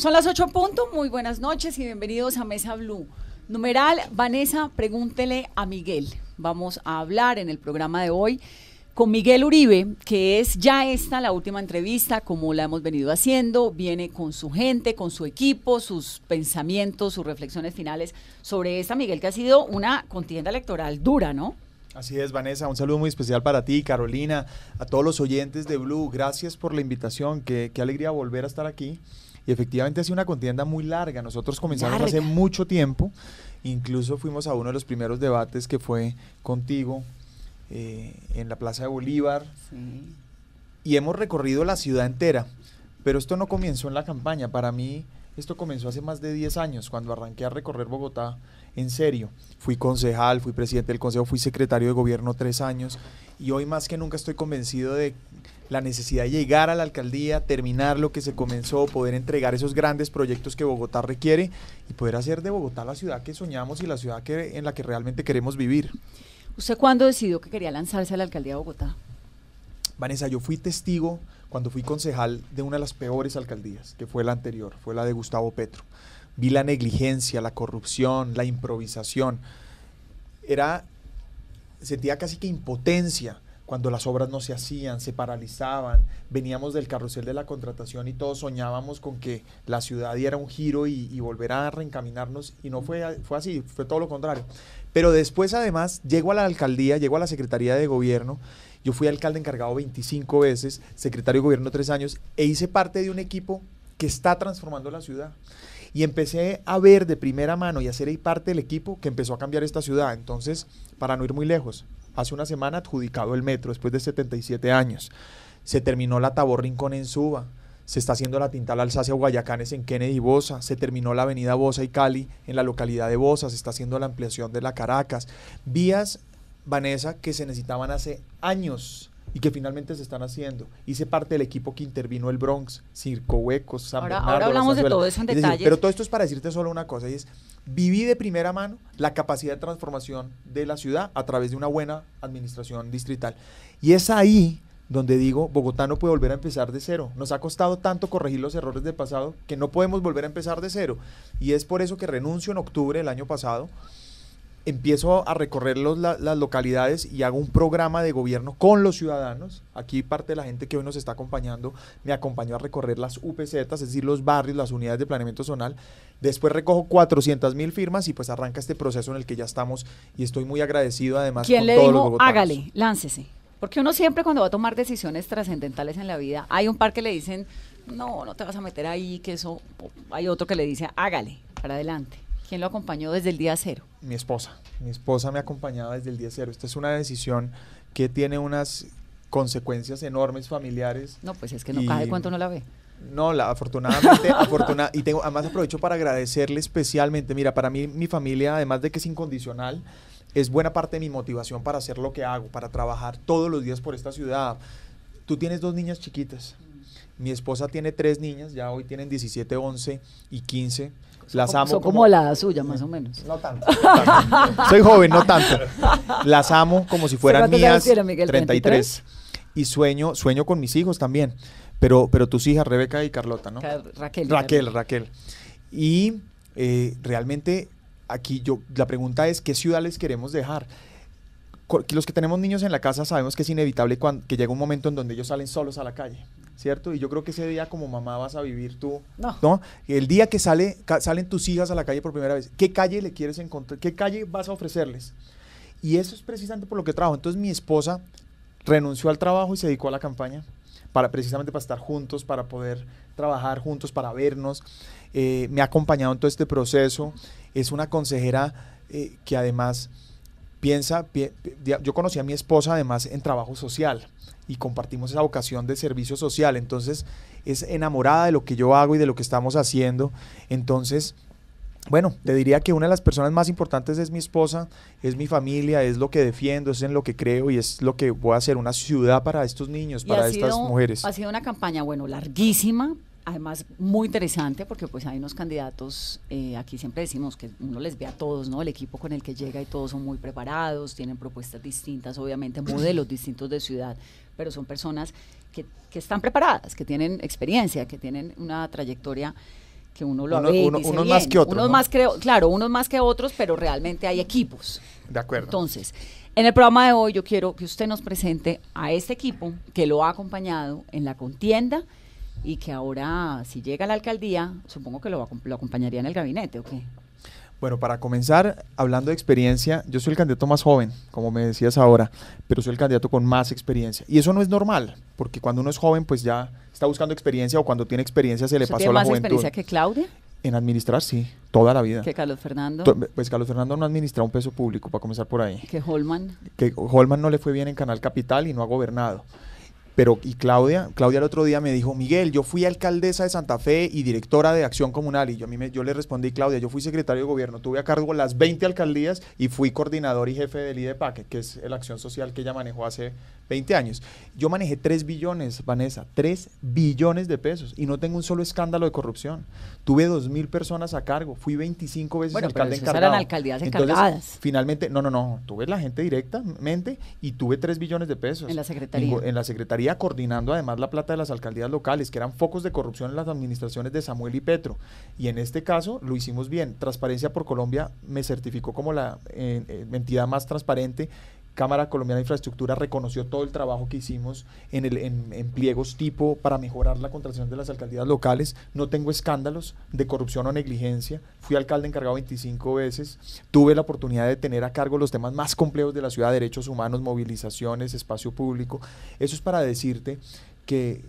Son las 8 punto. Muy buenas noches y bienvenidos a Mesa Blue. Numeral, Vanessa, pregúntele a Miguel. Vamos a hablar en el programa de hoy con Miguel Uribe, que es ya esta la última entrevista, como la hemos venido haciendo, viene con su gente, con su equipo, sus pensamientos, sus reflexiones finales sobre esta, Miguel, que ha sido una contienda electoral dura, ¿no? Así es, Vanessa, un saludo muy especial para ti, Carolina, a todos los oyentes de Blue, gracias por la invitación, qué alegría volver a estar aquí y efectivamente ha una contienda muy larga. Nosotros comenzamos hace mucho tiempo. Incluso fuimos a uno de los primeros debates que fue contigo eh, en la Plaza de Bolívar. Y hemos recorrido la ciudad entera. Pero esto no comenzó en la campaña. Para mí, esto comenzó hace más de 10 años, cuando arranqué a recorrer Bogotá en serio. Fui concejal, fui presidente del consejo, fui secretario de gobierno tres años. Y hoy más que nunca estoy convencido de la necesidad de llegar a la alcaldía, terminar lo que se comenzó, poder entregar esos grandes proyectos que Bogotá requiere y poder hacer de Bogotá la ciudad que soñamos y la ciudad que, en la que realmente queremos vivir. ¿Usted cuándo decidió que quería lanzarse a la alcaldía de Bogotá? Vanessa, yo fui testigo cuando fui concejal de una de las peores alcaldías, que fue la anterior, fue la de Gustavo Petro. Vi la negligencia, la corrupción, la improvisación. Era, sentía casi que impotencia cuando las obras no se hacían, se paralizaban, veníamos del carrusel de la contratación y todos soñábamos con que la ciudad diera un giro y, volverá a reencaminarnos y no fue, fue así, fue todo lo contrario. Pero después además llego a la alcaldía, llego a la Secretaría de Gobierno yo fui alcalde encargado 25 veces, secretario de gobierno tres años, e hice parte de un equipo que está transformando la ciudad. Y empecé a ver de primera mano y hacer ser parte del equipo que empezó a cambiar esta ciudad. Entonces, para no ir muy lejos, hace una semana adjudicado el metro después de 77 años. Se terminó la Tabor Rincón en Suba. Se está haciendo la Tintal Alsacia Guayacanes en Kennedy y Bosa. Se terminó la avenida Bosa y Cali en la localidad de Bosa. Se está haciendo la ampliación de la Caracas. Vías, Vanessa, que se necesitaban hace años y que finalmente se están haciendo. Hice parte del equipo que intervino el Bronx, Circo Huecos, San ahora, Ahora hablamos de todo eso en detalle. Pero todo esto es para decirte solo una cosa y es viví de primera mano la capacidad de transformación de la ciudad a través de una buena administración distrital. Y es ahí donde digo, Bogotá no puede volver a empezar de cero. Nos ha costado tanto corregir los errores del pasado que no podemos volver a empezar de cero. Y es por eso que renuncio en octubre del año pasado empiezo a recorrer las localidades y hago un programa de gobierno con los ciudadanos. Aquí parte de la gente que hoy nos está acompañando me acompañó a recorrer las UPZ, es decir, los barrios, las unidades de planeamiento zonal. Después recojo 400 mil firmas y pues arranca este proceso en el que ya estamos y estoy muy agradecido además ¿Quién con le todos dijo, los Hágale, láncese. Porque uno siempre cuando va a tomar decisiones trascendentales en la vida, hay un par que le dicen, no, no te vas a meter ahí, que eso, hay otro que le dice, hágale, para adelante. ¿Quién lo acompañó desde el día cero? Mi esposa. Mi esposa me acompañaba desde el día cero. Esta es una decisión que tiene unas consecuencias enormes familiares. No, pues es que no cae cuánto no la ve. No, la, afortunadamente, y tengo, además aprovecho para agradecerle especialmente, mira, para mí mi familia, además de que es incondicional, es buena parte de mi motivación para hacer lo que hago, para trabajar todos los días por esta ciudad. Tú tienes dos niñas chiquitas, mi esposa tiene tres niñas, ya hoy tienen 17, 11 y 15 las amo. Son como, la suya, más o menos. No tanto. Soy joven, no tanto. Las amo como si fueran mías. 33. y sueño, sueño con mis hijos también, pero, pero tus hijas, Rebeca y Carlota, ¿no? Raquel. Raquel, Raquel. Y eh, realmente aquí yo, la pregunta es, ¿qué ciudad les queremos dejar? Los que tenemos niños en la casa sabemos que es inevitable cuando, que llega un momento en donde ellos salen solos a la calle. ¿cierto? Y yo creo que ese día como mamá vas a vivir tú, ¿no? El día que sale, salen tus hijas a la calle por primera vez, ¿qué calle le quieres encontrar? ¿Qué calle vas a ofrecerles? Y eso es precisamente por lo que trabajo. Entonces mi esposa renunció al trabajo y se dedicó a la campaña para precisamente para estar juntos, para poder trabajar juntos, para vernos. Eh, me ha acompañado en todo este proceso. Es una consejera eh, que además Piensa, yo conocí a mi esposa además en trabajo social y compartimos esa vocación de servicio social, entonces es enamorada de lo que yo hago y de lo que estamos haciendo, entonces bueno, te diría que una de las personas más importantes es mi esposa, es mi familia, es lo que defiendo, es en lo que creo y es lo que voy a hacer una ciudad para estos niños, para estas mujeres. Ha sido una campaña, bueno, larguísima, además muy interesante porque pues hay unos candidatos, eh, aquí siempre decimos que uno les ve a todos, ¿no? El equipo con el que llega y todos son muy preparados, tienen propuestas distintas, obviamente modelos distintos de ciudad, pero son personas que, que están preparadas, que tienen experiencia, que tienen una trayectoria que uno lo ve y unos más que otros. más claro, unos más que otros, pero realmente hay equipos. De acuerdo. Entonces, en el programa de hoy yo quiero que usted nos presente a este equipo que lo ha acompañado en la contienda, y que ahora, si llega a la alcaldía, supongo que lo, lo acompañaría en el gabinete, ¿o qué? Bueno, para comenzar, hablando de experiencia, yo soy el candidato más joven, como me decías ahora, pero soy el candidato con más experiencia. Y eso no es normal, porque cuando uno es joven, pues ya está buscando experiencia o cuando tiene experiencia se le pasó tiene la más experiencia que Claudia? En administrar, sí, toda la vida. ¿Que Carlos Fernando? Pues Carlos Fernando no administra un peso público, para comenzar por ahí. ¿Que Holman? Que Holman no le fue bien en Canal Capital y no ha gobernado. Pero, y Claudia, Claudia el otro día me dijo, Miguel, yo fui alcaldesa de Santa Fe y directora de Acción Comunal. Y yo, a mí me, yo le respondí, Claudia, yo fui secretario de gobierno, tuve a cargo las 20 alcaldías y fui coordinador y jefe del IDEPAC, que es la acción social que ella manejó hace 20 años. Yo manejé 3 billones, Vanessa, 3 billones de pesos y no tengo un solo escándalo de corrupción. Tuve mil personas a cargo, fui 25 veces alcalde encargado. alcaldías Entonces, finalmente, no, no, no, tuve la gente directamente y tuve 3 billones de pesos. En la secretaría. en la secretaría coordinando además la plata de las alcaldías locales, que eran focos de corrupción en las administraciones de Samuel y Petro. Y en este caso lo hicimos bien. Transparencia por Colombia me certificó como la eh, eh, entidad más transparente Cámara Colombiana de Infraestructura reconoció todo el trabajo que hicimos en, el, en, pliegos tipo para mejorar la contratación de las alcaldías locales. No tengo escándalos de corrupción o negligencia. Fui alcalde encargado 25 veces. Tuve la oportunidad de tener a cargo los temas más complejos de la ciudad, derechos humanos, movilizaciones, espacio público. Eso es para decirte que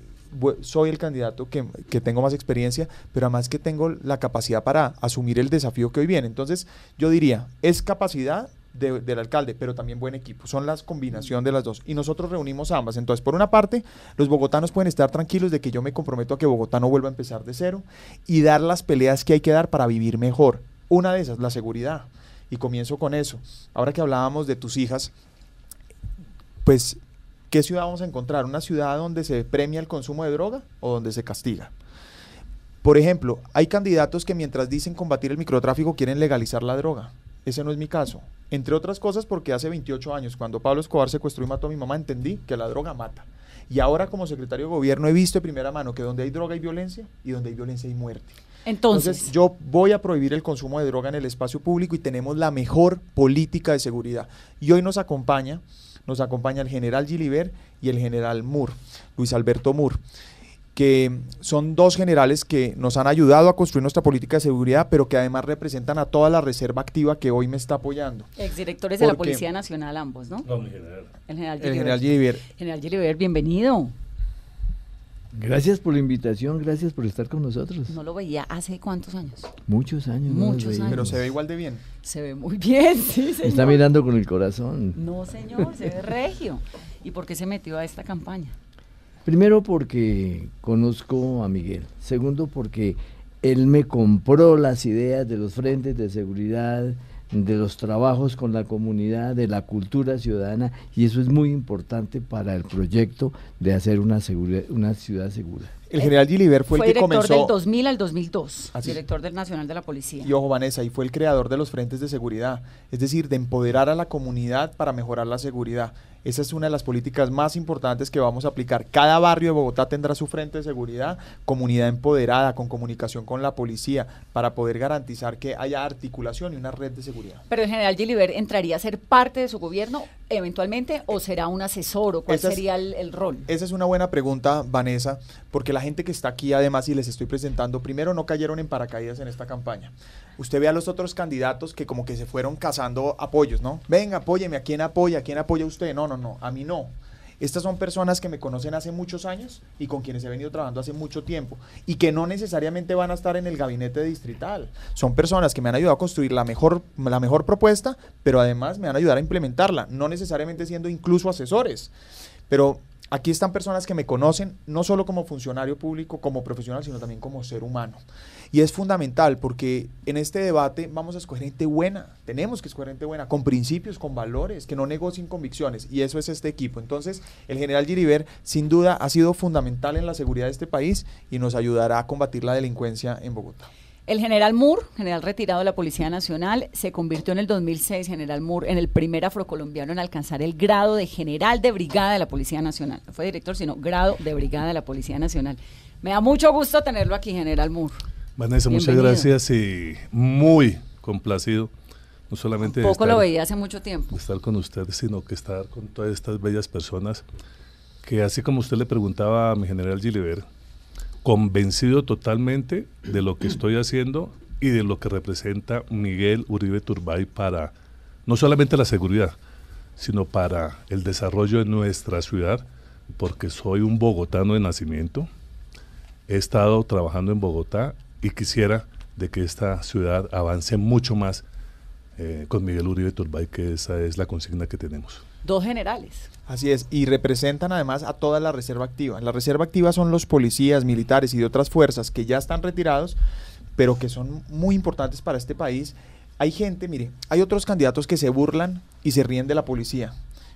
soy el candidato que, que, tengo más experiencia, pero además que tengo la capacidad para asumir el desafío que hoy viene. Entonces, yo diría, es capacidad del alcalde, pero también buen equipo. Son las combinación de las dos. Y nosotros reunimos ambas. Entonces, por una parte, los bogotanos pueden estar tranquilos de que yo me comprometo a que Bogotá no vuelva a empezar de cero y dar las peleas que hay que dar para vivir mejor. Una de esas, la seguridad. Y comienzo con eso. Ahora que hablábamos de tus hijas, pues, ¿qué ciudad vamos a encontrar? ¿Una ciudad donde se premia el consumo de droga o donde se castiga? Por ejemplo, hay candidatos que mientras dicen combatir el microtráfico quieren legalizar la droga. Ese no es mi caso. Entre otras cosas porque hace 28 años, cuando Pablo Escobar secuestró y mató a mi mamá, entendí que la droga mata. Y ahora como secretario de gobierno he visto de primera mano que donde hay droga hay violencia y donde hay violencia hay muerte. Entonces, yo voy a prohibir el consumo de droga en el espacio público y tenemos la mejor política de seguridad. Y hoy nos acompaña, nos acompaña el general Gilibert y el general Moore, Luis Alberto Moore que son dos generales que nos han ayudado a construir nuestra política de seguridad, pero que además representan a toda la reserva activa que hoy me está apoyando. Exdirectores de la Policía Nacional ambos, ¿no? no el general. El general Gilibert. general, bienvenido. Gracias por la invitación, gracias por estar con nosotros. No lo veía hace cuántos años. Muchos años. Muchos años. Pero se ve igual de bien. Se ve muy bien, sí, señor. Está mirando con el corazón. No, señor, se ve regio. ¿Y por qué se metió a esta campaña? Primero porque conozco a Miguel. Segundo porque él me compró las ideas de los frentes de seguridad, de los trabajos con la comunidad, de la cultura ciudadana y eso es muy importante para el proyecto de hacer una, una ciudad segura. El general Gilibert fue, el que comenzó. Fue director del 2000 al 2002, director del Nacional de la Policía. Y ojo, Vanessa, y fue el creador de los frentes de seguridad, es decir, de empoderar a la comunidad para mejorar la seguridad. Esa es una de las políticas más importantes que vamos a aplicar. Cada barrio de Bogotá tendrá su frente de seguridad, comunidad empoderada, con comunicación con la policía, para poder garantizar que haya articulación y una red de seguridad. Pero el general Gilibert, entraría a ser parte de su gobierno eventualmente o eh, será un asesor o cuál sería el, rol? Esa es una buena pregunta, Vanessa, porque la gente que está aquí además y les estoy presentando, primero no cayeron en paracaídas en esta campaña. Usted ve a los otros candidatos que como que se fueron cazando apoyos, ¿no? Venga, apóyeme, ¿a quién apoya? ¿A quién apoya usted? No, no, no, a mí no. Estas son personas que me conocen hace muchos años y con quienes he venido trabajando hace mucho tiempo y que no necesariamente van a estar en el gabinete distrital. Son personas que me han ayudado a construir la mejor, la mejor propuesta, pero además me van a ayudar a implementarla, no necesariamente siendo incluso asesores. Pero Aquí están personas que me conocen, no solo como funcionario público, como profesional, sino también como ser humano. Y es fundamental porque en este debate vamos a escoger gente buena, tenemos que escoger gente buena, con principios, con valores, que no negocien convicciones, y eso es este equipo. Entonces, el general Giriver, sin duda, ha sido fundamental en la seguridad de este país y nos ayudará a combatir la delincuencia en Bogotá. El general Moore, general retirado de la Policía Nacional, se convirtió en el 2006, general Moore, en el primer afrocolombiano en alcanzar el grado de general de brigada de la Policía Nacional. No fue director, sino grado de brigada de la Policía Nacional. Me da mucho gusto tenerlo aquí, general Moore. Vanessa, muchas gracias y muy complacido. No solamente poco lo veía hace mucho tiempo. Estar con usted, sino que estar con todas estas bellas personas que así como usted le preguntaba a mi general Gilibert, convencido totalmente de lo que estoy haciendo y de lo que representa Miguel Uribe Turbay para no solamente la seguridad, sino para el desarrollo de nuestra ciudad, porque soy un bogotano de nacimiento, he estado trabajando en Bogotá y quisiera de que esta ciudad avance mucho más eh, con Miguel Uribe Turbay, que esa es la consigna que tenemos dos generales. Así es, y representan además a toda la reserva activa. La reserva activa son los policías, militares y de otras fuerzas que ya están retirados, pero que son muy importantes para este país. Hay gente, mire, hay otros candidatos que se burlan y se ríen de la policía.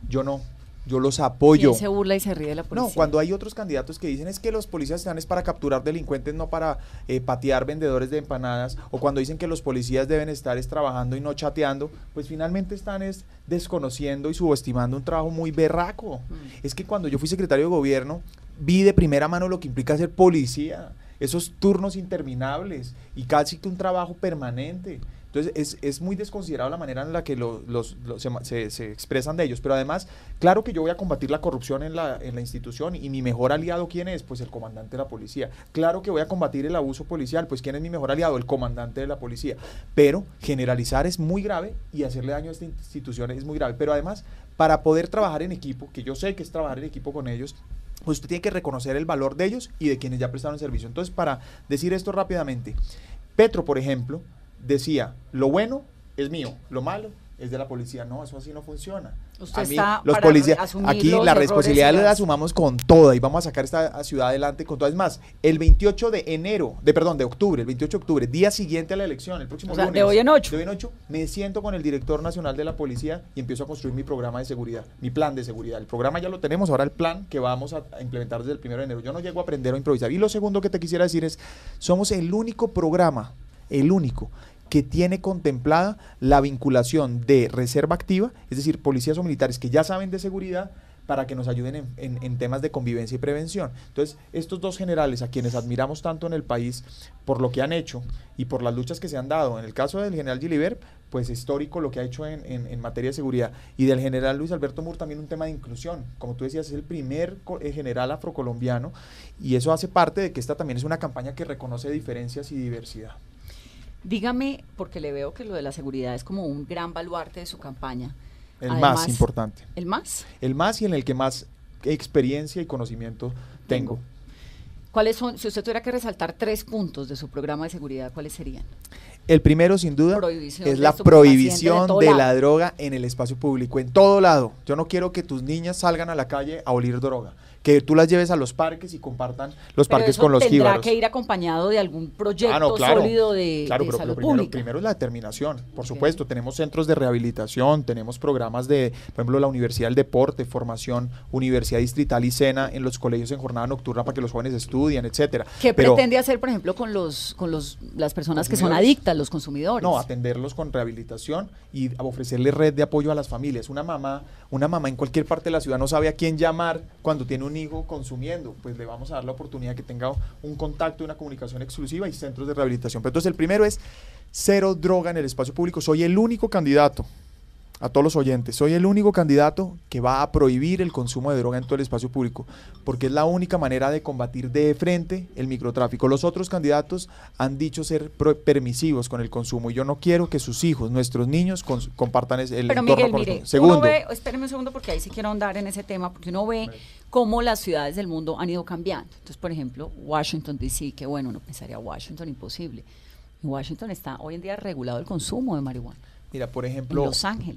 Yo no, yo los apoyo. se burla y se ríe la policía? No, cuando hay otros candidatos que dicen es que los policías están es para capturar delincuentes, no para eh, patear vendedores de empanadas, o cuando dicen que los policías deben estar trabajando y no chateando, pues finalmente están es desconociendo y subestimando un trabajo muy berraco. Mm. Es que cuando yo fui secretario de gobierno, vi de primera mano lo que implica ser policía, esos turnos interminables y casi que un trabajo permanente. Entonces es, muy desconsiderada la manera en la que los, se, expresan de ellos. Pero además, claro que yo voy a combatir la corrupción en la, en la institución y mi mejor aliado, ¿quién es? Pues el comandante de la policía. Claro que voy a combatir el abuso policial, pues ¿quién es mi mejor aliado? El comandante de la policía. Pero generalizar es muy grave y hacerle daño a esta institución es muy grave. Pero además, para poder trabajar en equipo, que yo sé que es trabajar en equipo con ellos, pues, usted tiene que reconocer el valor de ellos y de quienes ya prestaron servicio. Entonces, para decir esto rápidamente, Petro, por ejemplo, decía, lo bueno es mío, lo malo es de la policía. No, eso así no funciona. mí, los policías, aquí la responsabilidad la asumamos con toda y vamos a sacar esta ciudad adelante con todas. Es más, el 28 de enero, de perdón, de octubre, el 28 de octubre, día siguiente a la elección, el próximo o de hoy en ocho. De hoy en ocho, me siento con el director nacional de la policía y empiezo a construir mi programa de seguridad, mi plan de seguridad. El programa ya lo tenemos, ahora el plan que vamos a implementar desde el primero de enero. Yo no llego a aprender o improvisar. Y lo segundo que te quisiera decir es, somos el único programa, el único que tiene contemplada la vinculación de reserva activa, es decir, policías o militares que ya saben de seguridad, para que nos ayuden en, temas de convivencia y prevención. Entonces, estos dos generales a quienes admiramos tanto en el país por lo que han hecho y por las luchas que se han dado, en el caso del general Gilliver, pues histórico lo que ha hecho en, en materia de seguridad, y del general Luis Alberto Mur también un tema de inclusión, como tú decías, es el primer eh, general afrocolombiano, y eso hace parte de que esta también es una campaña que reconoce diferencias y diversidad. Dígame, porque le veo que lo de la seguridad es como un gran baluarte de su campaña. El más importante. ¿El más? El más y en el que más experiencia y conocimiento tengo. ¿Cuáles son, si usted tuviera que resaltar tres puntos de su programa de seguridad, cuáles serían? El primero, sin duda, es la prohibición de, de la droga en el espacio público, en todo lado. Yo no quiero que tus niñas salgan a la calle a olir droga que tú las lleves a los parques y compartan los parques con los tendrá Tendrá que ir acompañado de algún ah, proyecto sólido de, claro, pero lo primero, es la determinación, por supuesto. Tenemos centros de rehabilitación, tenemos programas de, por ejemplo, la Universidad del Deporte, formación, Universidad Distrital y Cena en los colegios en jornada nocturna para que los jóvenes estudien, etcétera. ¿Qué pretende hacer, por ejemplo, con los con los las personas que son adictas, los consumidores? No, atenderlos con rehabilitación y ofrecerles red de apoyo a las familias. Una mamá, una mamá en cualquier parte de la ciudad no sabe a quién llamar cuando tiene un consumiendo, pues le vamos a dar la oportunidad que tenga un contacto, una comunicación exclusiva y centros de rehabilitación. Pero entonces el primero es cero droga en el espacio público. Soy el único candidato a todos los oyentes, soy el único candidato que va a prohibir el consumo de droga en todo el espacio público, porque es la única manera de combatir de frente el microtráfico. Los otros candidatos han dicho ser permisivos con el consumo y yo no quiero que sus hijos, nuestros niños, compartan el Pero entorno Miguel, Segundo. espéreme un segundo porque ahí sí quiero ahondar en ese tema, porque uno ve cómo las ciudades del mundo han ido cambiando. Entonces, por ejemplo, Washington DC, que bueno, uno pensaría Washington imposible. Washington está hoy en día regulado el consumo de marihuana. Mira, por ejemplo,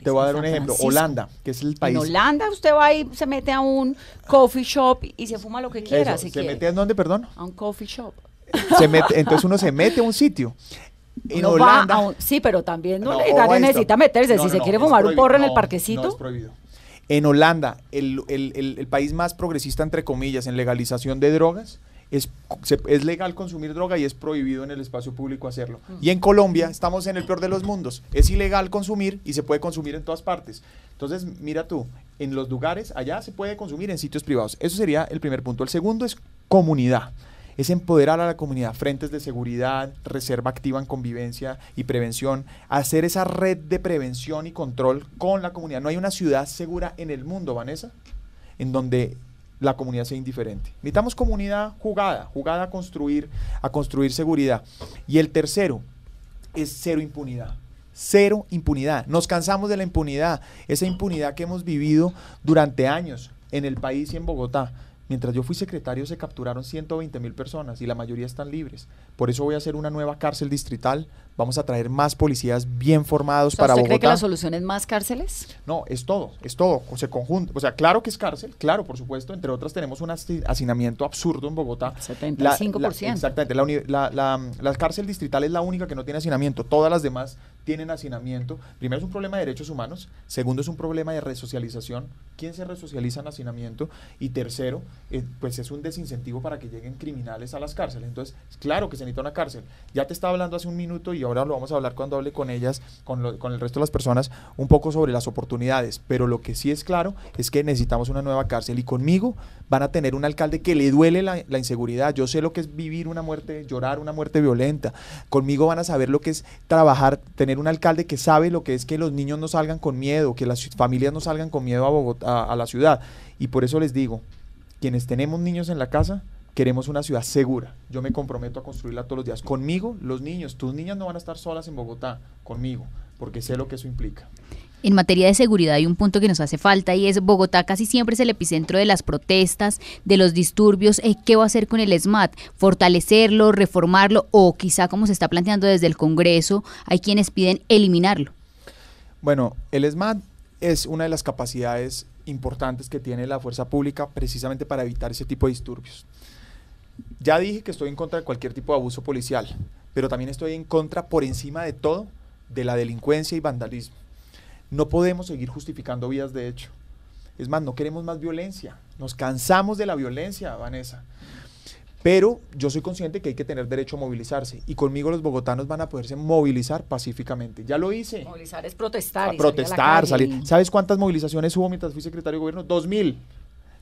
te voy a dar un ejemplo, Holanda, que es el país. En Holanda usted va y se mete a un coffee shop y se fuma lo que quiera. ¿Se mete a dónde, perdón? A un coffee shop. Se mete, entonces uno se mete a un sitio. En sí, pero también no, necesita meterse. si se quiere fumar un porro en el parquecito. No es prohibido. En Holanda, el, país más progresista, entre comillas, en legalización de drogas, es, legal consumir droga y es prohibido en el espacio público hacerlo. Mm. Y en Colombia estamos en el peor de los mundos. Es ilegal consumir y se puede consumir en todas partes. Entonces, mira tú, en los lugares allá se puede consumir en sitios privados. Eso sería el primer punto. El segundo es comunidad es empoderar a la comunidad, frentes de seguridad, reserva activa en convivencia y prevención, hacer esa red de prevención y control con la comunidad. No hay una ciudad segura en el mundo, Vanessa, en donde la comunidad sea indiferente. Necesitamos comunidad jugada, jugada a construir, a construir seguridad. Y el tercero es cero impunidad. Cero impunidad. Nos cansamos de la impunidad, esa impunidad que hemos vivido durante años en el país y en Bogotá. Mientras yo fui secretario se capturaron 120 mil personas y la mayoría están libres. Por eso voy a hacer una nueva cárcel distrital vamos a traer más policías bien formados para ¿usted Bogotá. cree que la solución es más cárceles? No, es todo, es todo, se conjunta. O sea, claro que es cárcel, claro, por supuesto. Entre otras, tenemos un hacinamiento absurdo en Bogotá. 75%. La, exactamente. La, cárcel distrital es la única que no tiene hacinamiento. Todas las demás tienen hacinamiento. Primero, es un problema de derechos humanos. Segundo, es un problema de resocialización. ¿Quién se resocializa en hacinamiento? Y tercero, eh, pues es un desincentivo para que lleguen criminales a las cárceles. Entonces, claro que se necesita una cárcel. Ya te estaba hablando hace un minuto y ahora lo vamos a hablar cuando hable con ellas, con, con el resto de las personas, un poco sobre las oportunidades. Pero lo que sí es claro es que necesitamos una nueva cárcel y conmigo van a tener un alcalde que le duele la, inseguridad. Yo sé lo que es vivir una muerte, llorar una muerte violenta. Conmigo van a saber lo que es trabajar, tener un alcalde que sabe lo que es que los niños no salgan con miedo, que las familias no salgan con miedo a Bogotá, a, a la ciudad. Y por eso les digo, quienes tenemos niños en la casa, queremos una ciudad segura. Yo me comprometo a construirla todos los días. Conmigo, los niños, tus niñas no van a estar solas en Bogotá, conmigo, porque sé lo que eso implica. En materia de seguridad hay un punto que nos hace falta y es Bogotá casi siempre es el epicentro de las protestas, de los disturbios. Eh, ¿Qué va a hacer con el SMAT? ¿Fortalecerlo, reformarlo o quizá como se está planteando desde el Congreso, hay quienes piden eliminarlo? Bueno, el SMAT es una de las capacidades importantes que tiene la fuerza pública precisamente para evitar ese tipo de disturbios ya dije que estoy en contra de cualquier tipo de abuso policial, pero también estoy en contra, por encima de todo, de la delincuencia y vandalismo. No podemos seguir justificando vías de hecho. Es más, no queremos más violencia. Nos cansamos de la violencia, Vanessa. Pero yo soy consciente que hay que tener derecho a movilizarse y conmigo los bogotanos van a poderse movilizar pacíficamente. Ya lo hice. Movilizar es protestar. A protestar, salir, ¿Sabes cuántas movilizaciones hubo mientras fui secretario de gobierno? Dos mil.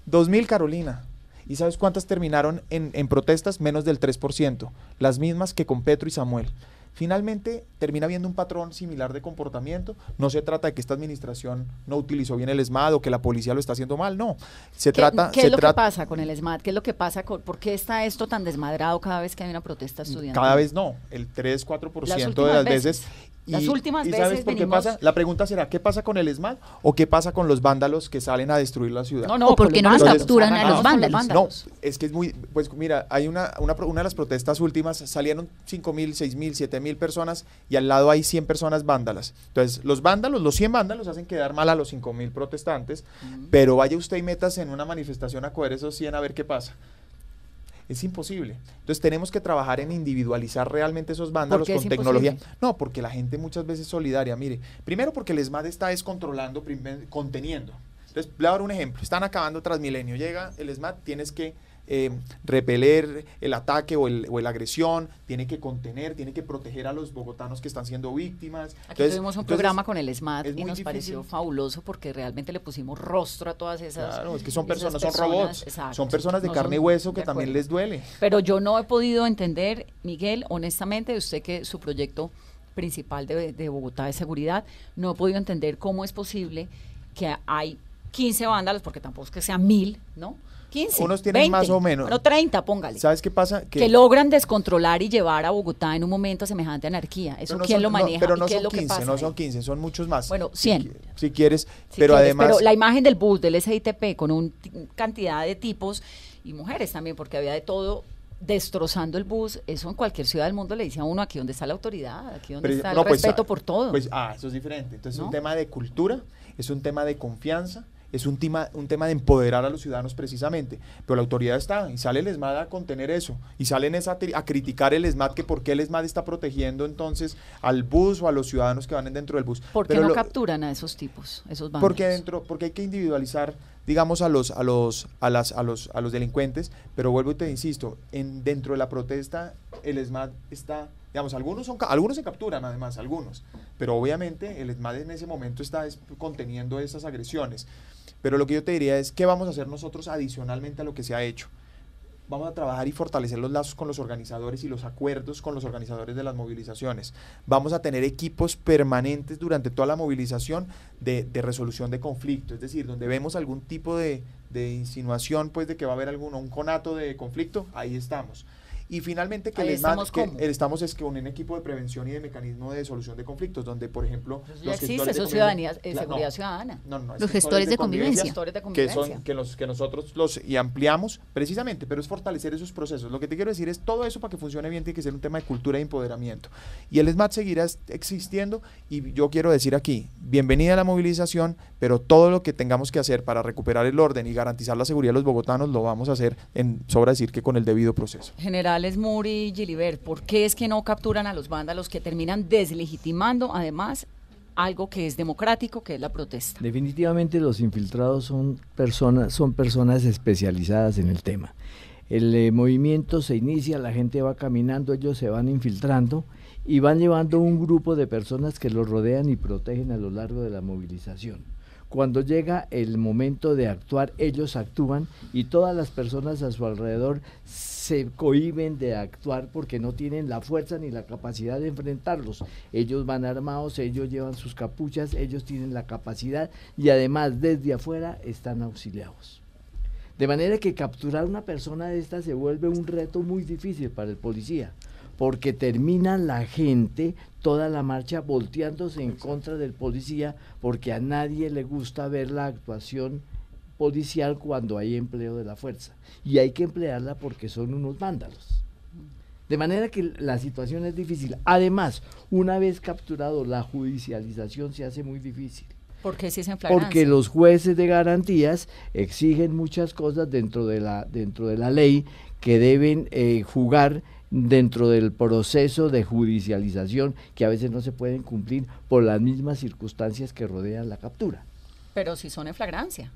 Dos mil, Carolina. ¿Y sabes cuántas terminaron en, en protestas? Menos del 3%, las mismas que con Petro y Samuel. Finalmente, termina viendo un patrón similar de comportamiento. No se trata de que esta administración no utilizó bien el SMAD o que la policía lo está haciendo mal, no. Se ¿Qué, trata. ¿Qué es lo que pasa con el SMAD? ¿Qué es lo que pasa con.? ¿Por qué está esto tan desmadrado cada vez que hay una protesta estudiantil? Cada vez no, el 3-4% de las veces. Las últimas ¿y por qué pasa? La pregunta será, ¿qué pasa con el ESMAD o qué pasa con los vándalos que salen a destruir la ciudad? No, no, porque no las capturan a los vándalos. No, es que es muy, pues mira, hay una, una, una de las protestas últimas, salieron 5.000, mil, 7.000 mil, mil personas y al lado hay 100 personas vándalas. Entonces, los vándalos, los 100 vándalos hacen quedar mal a los 5.000 mil protestantes, pero vaya usted y metas en una manifestación a coger esos 100 a ver qué pasa. Es imposible. Entonces tenemos que trabajar en individualizar realmente esos vándalos con tecnología. No, porque la gente muchas veces es solidaria. Mire, primero porque el ESMAD está descontrolando, conteniendo. Entonces, le voy a dar un ejemplo. Están acabando Transmilenio. Llega el ESMAD, tienes que eh, repeler el ataque o, el, o la agresión, tiene que contener, tiene que proteger a los bogotanos que están siendo víctimas. Aquí tuvimos un programa con el SMAT y nos pareció fabuloso porque realmente le pusimos rostro a todas esas. Claro, es que son personas, son robots, son personas de carne y hueso que también les duele. Pero yo no he podido entender, Miguel, honestamente, usted que su proyecto principal de, de Bogotá de seguridad, no he podido entender cómo es posible que hay 15 vándalos, porque tampoco es que sean mil, ¿no? Unos tienen más o menos. no 30, póngale. ¿Sabes qué pasa? Que, logran descontrolar y llevar a Bogotá en un momento semejante anarquía. ¿Eso quién lo maneja? pero no son 15, no son 15, son muchos más. Bueno, 100. Si, quieres, pero además. la imagen del bus, del SITP, con una cantidad de tipos y mujeres también, porque había de todo destrozando el bus, eso en cualquier ciudad del mundo le dice a uno aquí donde está la autoridad, aquí donde está el pues, respeto ah, por todo. Pues ah, eso es diferente. Entonces es un tema de cultura, es un tema de confianza, es un tema, un tema de empoderar a los ciudadanos precisamente. Pero la autoridad está y sale el ESMAD a contener eso y salen esa, a criticar el ESMAD que por qué el ESMAD está protegiendo entonces al bus o a los ciudadanos que van dentro del bus. ¿Por qué no capturan a esos tipos, esos Porque dentro, porque hay que individualizar digamos a los a los a las a los a los delincuentes, pero vuelvo y te insisto, en dentro de la protesta el ESMAD está digamos, algunos, son, algunos se capturan además, algunos, pero obviamente el ESMAD en ese momento está conteniendo esas agresiones. Pero lo que yo te diría es, que vamos a hacer nosotros adicionalmente a lo que se ha hecho? Vamos a trabajar y fortalecer los lazos con los organizadores y los acuerdos con los organizadores de las movilizaciones. Vamos a tener equipos permanentes durante toda la movilización de, resolución de conflicto, es decir, donde vemos algún tipo de, insinuación pues de que va a haber algún un conato de conflicto, ahí estamos. Y finalmente que el les estamos, que estamos es que un equipo de prevención y de mecanismo de solución de conflictos, donde por ejemplo los existe, eso eh, seguridad ciudadana. los gestores de convivencia, Que son que nosotros los y ampliamos precisamente, pero es fortalecer esos procesos. Lo que te quiero decir es todo eso para que funcione bien tiene que ser un tema de cultura y empoderamiento. Y el SMAT seguirá existiendo y yo quiero decir aquí, bienvenida a la movilización, pero todo lo que tengamos que hacer para recuperar el orden y garantizar la seguridad de los bogotanos lo vamos a hacer en sobra decir que con el debido proceso. General les Muri y Gilibert, ¿por qué es que no capturan a los vándalos que terminan deslegitimando además algo que es democrático, que es la protesta? Definitivamente los infiltrados son personas, son personas especializadas en el tema. El eh, movimiento se inicia, la gente va caminando, ellos se van infiltrando y van llevando un grupo de personas que los rodean y protegen a lo largo de la movilización. Cuando llega el momento de actuar, ellos actúan y todas las personas a su alrededor se cohiben de actuar porque no tienen la fuerza ni la capacidad de enfrentarlos. Ellos van armados, ellos llevan sus capuchas, ellos tienen la capacidad y además desde afuera están auxiliados. De manera que capturar una persona de esta se vuelve un reto muy difícil para el policía, porque termina la gente toda la marcha volteándose en contra del policía porque a nadie le gusta ver la actuación policial cuando hay empleo de la fuerza. Y hay que emplearla porque son unos vándalos. De manera que la situación es difícil. Además, una vez capturado, la judicialización se hace muy difícil. Porque si es en Porque los jueces de garantías exigen muchas cosas dentro de la, dentro de la ley que deben eh, jugar dentro del proceso de judicialización que a veces no se pueden cumplir por las mismas circunstancias que rodean la captura. Pero si son en flagrancia.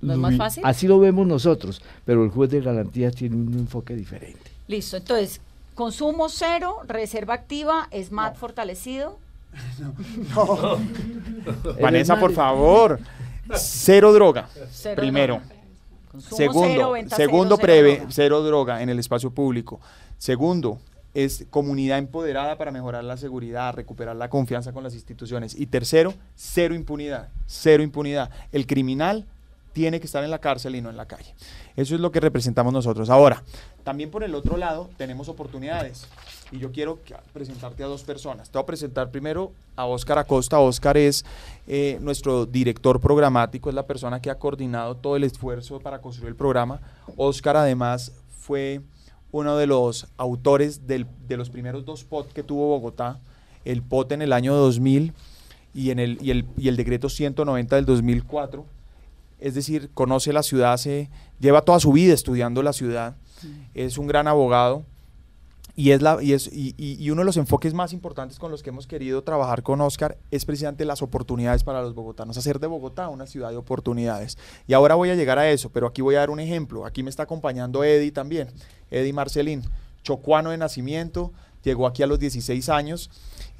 ¿No más fácil? Así lo vemos nosotros, pero el juez de garantías tiene un enfoque diferente. Listo, entonces, consumo cero, reserva activa, es más fortalecido. No, Vanessa, por favor, cero droga, primero. Segundo, cero, segundo prevé cero droga en el espacio público. Segundo, es comunidad empoderada para mejorar la seguridad, recuperar la confianza con las instituciones. Y tercero, cero impunidad, cero impunidad. El criminal tiene que estar en la cárcel y no en la calle. Eso es lo que representamos nosotros. Ahora, también por el otro lado tenemos oportunidades y yo quiero presentarte a dos personas. Te voy a presentar primero a Óscar Acosta. Óscar es eh, nuestro director programático, es la persona que ha coordinado todo el esfuerzo para construir el programa. Óscar además fue uno de los autores de los primeros dos POT que tuvo Bogotá, el POT en el año 2000 y, el, el, y el decreto 190 del 2004 es decir, conoce la ciudad, se, lleva toda su vida estudiando la ciudad, es un gran abogado y, es la, y, es, y, y, uno de los enfoques más importantes con los que hemos querido trabajar con Oscar es precisamente las oportunidades para los bogotanos, hacer de Bogotá una ciudad de oportunidades. Y ahora voy a llegar a eso, pero aquí voy a dar un ejemplo. Aquí me está acompañando Eddie también, Eddie Marcelín, chocuano de nacimiento, Llegó aquí a los 16 años,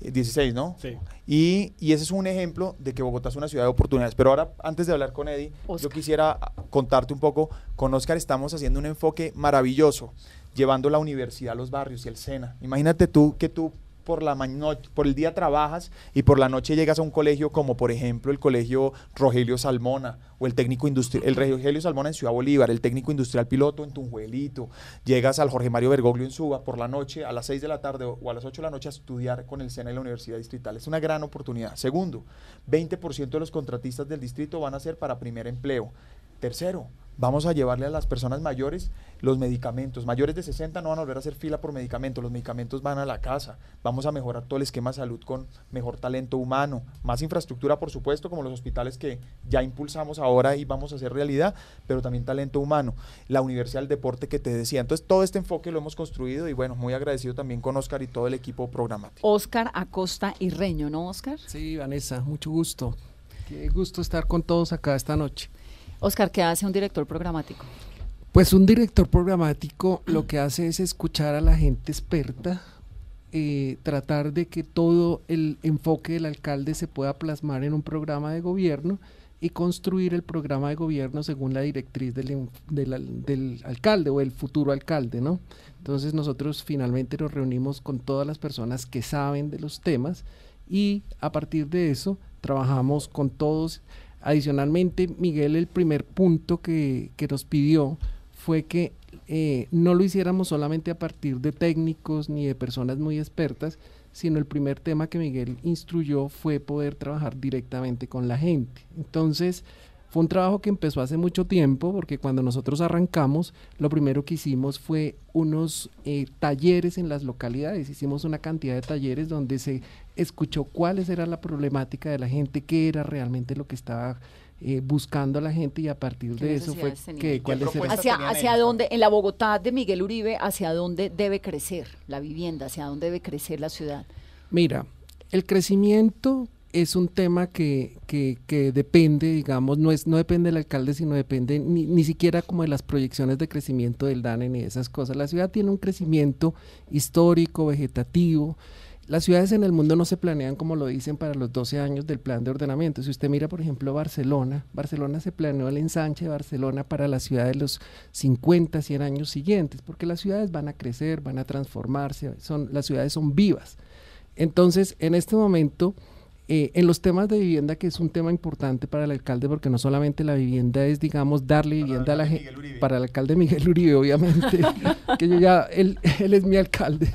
16, eh, ¿no? Sí. Y, ese es un ejemplo de que Bogotá es una ciudad de oportunidades. Pero ahora, antes de hablar con Eddie, yo quisiera ah, contarte un poco. Con Oscar estamos haciendo un enfoque maravilloso, llevando la universidad a los barrios y el SENA. Imagínate tú que tú por, la mañana, por el día trabajas y por la noche llegas a un colegio como por ejemplo el colegio Rogelio Salmona o el técnico industrial, el Rogelio Salmona en Ciudad Bolívar, el técnico industrial piloto en Tunjuelito, llegas al Jorge Mario Bergoglio en Suba por la noche a las 6 de la tarde o a las 8 de la noche a estudiar con el SENA e y la Universidad Distrital. Es una gran oportunidad. Segundo, 20% de los contratistas del distrito van a ser para primer empleo. Tercero, vamos a llevarle a las personas mayores los medicamentos. Mayores de 60 no van a volver a hacer fila por medicamentos, los medicamentos van a la casa. Vamos a mejorar todo el esquema de salud con mejor talento humano, más infraestructura, por supuesto, como los hospitales que ya impulsamos ahora y vamos a hacer realidad, pero también talento humano. La Universidad del Deporte que te decía. Entonces, todo este enfoque lo hemos construido y bueno, muy agradecido también con Oscar y todo el equipo programático. Oscar Acosta y Reño, ¿no, Oscar? Sí, Vanessa, mucho gusto. Qué gusto estar con todos acá esta noche. Oscar, ¿qué hace un director programático? Pues un director programático lo que hace es escuchar a la gente experta, eh, tratar de que todo el enfoque del alcalde se pueda plasmar en un programa de gobierno y construir el programa de gobierno según la directriz del, del, alcalde o el futuro alcalde, ¿no? Entonces nosotros finalmente nos reunimos con todas las personas que saben de los temas y a partir de eso trabajamos con todos Adicionalmente, Miguel, el primer punto que, nos pidió fue que eh, no lo hiciéramos solamente a partir de técnicos ni de personas muy expertas, sino el primer tema que Miguel instruyó fue poder trabajar directamente con la gente. Entonces, un trabajo que empezó hace mucho tiempo porque cuando nosotros arrancamos, lo primero que hicimos fue unos eh, talleres en las localidades. Hicimos una cantidad de talleres donde se escuchó cuál era la problemática de la gente, qué era realmente lo que estaba eh, buscando la gente y a partir de eso fue que es hacia hacia dónde en la Bogotá de Miguel Uribe hacia dónde debe crecer la vivienda, hacia dónde debe crecer la ciudad. Mira, el crecimiento es un tema que, depende, digamos, no, es, no depende del alcalde, sino depende ni, siquiera como de las proyecciones de crecimiento del DANE ni esas cosas. La ciudad tiene un crecimiento histórico, vegetativo. Las ciudades en el mundo no se planean como lo dicen para los 12 años del plan de ordenamiento. Si usted mira, por ejemplo, Barcelona, Barcelona se planeó el ensanche de Barcelona para la ciudad de los 50, 100 años siguientes, porque las ciudades van a crecer, van a transformarse, son, las ciudades son vivas. Entonces, en este momento eh, en los temas de vivienda, que es un tema importante para el alcalde, porque no solamente la vivienda es, digamos, darle vivienda a la gente, para el alcalde Miguel Uribe, obviamente, que yo ya, él, él es mi alcalde.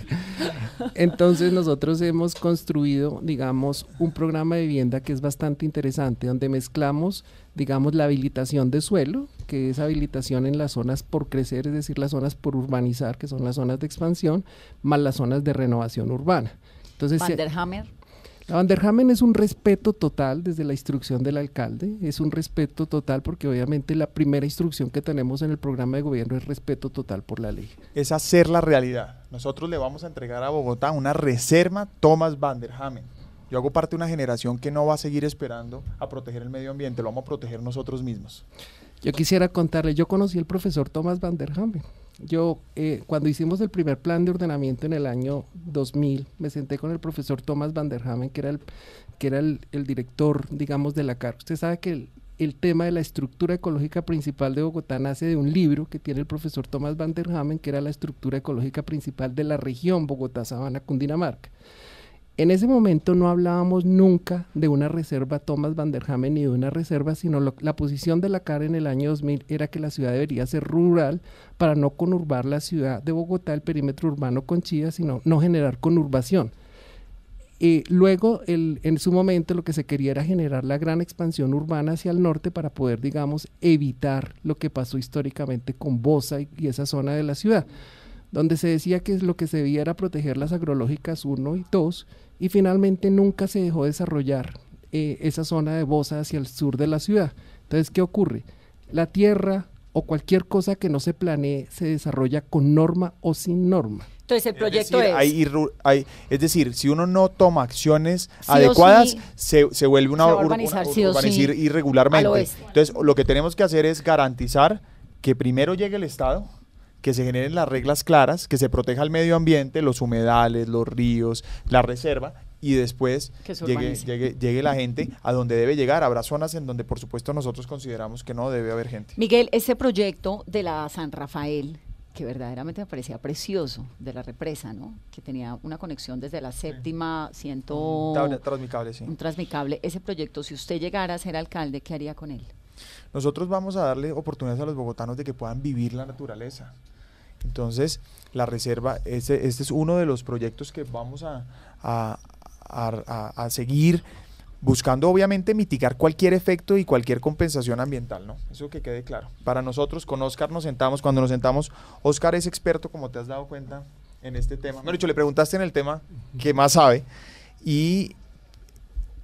Entonces nosotros hemos construido, digamos, un programa de vivienda que es bastante interesante, donde mezclamos, digamos, la habilitación de suelo, que es habilitación en las zonas por crecer, es decir, las zonas por urbanizar, que son las zonas de expansión, más las zonas de renovación urbana. Entonces, Vanderhammer la es un respeto total desde la instrucción del alcalde, es un respeto total porque obviamente la primera instrucción que tenemos en el programa de gobierno es respeto total por la ley. Es hacer la realidad. Nosotros le vamos a entregar a Bogotá una reserva Thomas Vanderhamen. Yo hago parte de una generación que no va a seguir esperando a proteger el medio ambiente, lo vamos a proteger nosotros mismos. Yo quisiera contarle, yo conocí al profesor Thomas Vanderhamen. Yo, eh, cuando hicimos el primer plan de ordenamiento en el año 2000, me senté con el profesor Thomas Van que era el, que era el, director, digamos, de la CAR. Usted sabe que el, tema de la estructura ecológica principal de Bogotá nace de un libro que tiene el profesor Thomas Hamen, que era la estructura ecológica principal de la región Bogotá-Sabana-Cundinamarca. En ese momento no hablábamos nunca de una reserva Thomas van der Hamen ni de una reserva, sino la posición de la CAR en el año 2000 era que la ciudad debería ser rural para no conurbar la ciudad de Bogotá, el perímetro urbano con Chía, sino no generar conurbación. luego, en su momento, lo que se quería era generar la gran expansión urbana hacia el norte para poder, digamos, evitar lo que pasó históricamente con Bosa y esa zona de la ciudad donde se decía que lo que se debía era proteger las agrológicas 1 y 2, y finalmente nunca se dejó desarrollar eh, esa zona de Bosa hacia el sur de la ciudad. Entonces, ¿qué ocurre? La tierra o cualquier cosa que no se planee se desarrolla con norma o sin norma. Entonces el proyecto es... Decir, es... decir, si uno no toma acciones adecuadas, se, vuelve una, se irregularmente. Entonces lo que tenemos que hacer es garantizar que primero llegue el Estado, que se generen las reglas claras, que se proteja el medio ambiente, los humedales, los ríos, la reserva, y después llegue, la gente a donde debe llegar. Habrá zonas en donde, por supuesto, nosotros consideramos que no debe haber gente. Miguel, ese proyecto de la San Rafael, que verdaderamente me parecía precioso, de la represa, ¿no? Que tenía una conexión desde la séptima, ciento... Un transmicable, sí. Un transmicable. Ese proyecto, si usted llegara a ser alcalde, ¿qué haría con él? Nosotros vamos a darle oportunidades a los bogotanos de que puedan vivir la naturaleza. Entonces, la reserva, este, este es uno de los proyectos que vamos a, seguir buscando, obviamente, mitigar cualquier efecto y cualquier compensación ambiental, ¿no? Eso que quede claro. Para nosotros, con Oscar nos sentamos, cuando nos sentamos, Oscar es experto, como te has dado cuenta, en este tema. Bueno, dicho, le preguntaste en el tema que más sabe y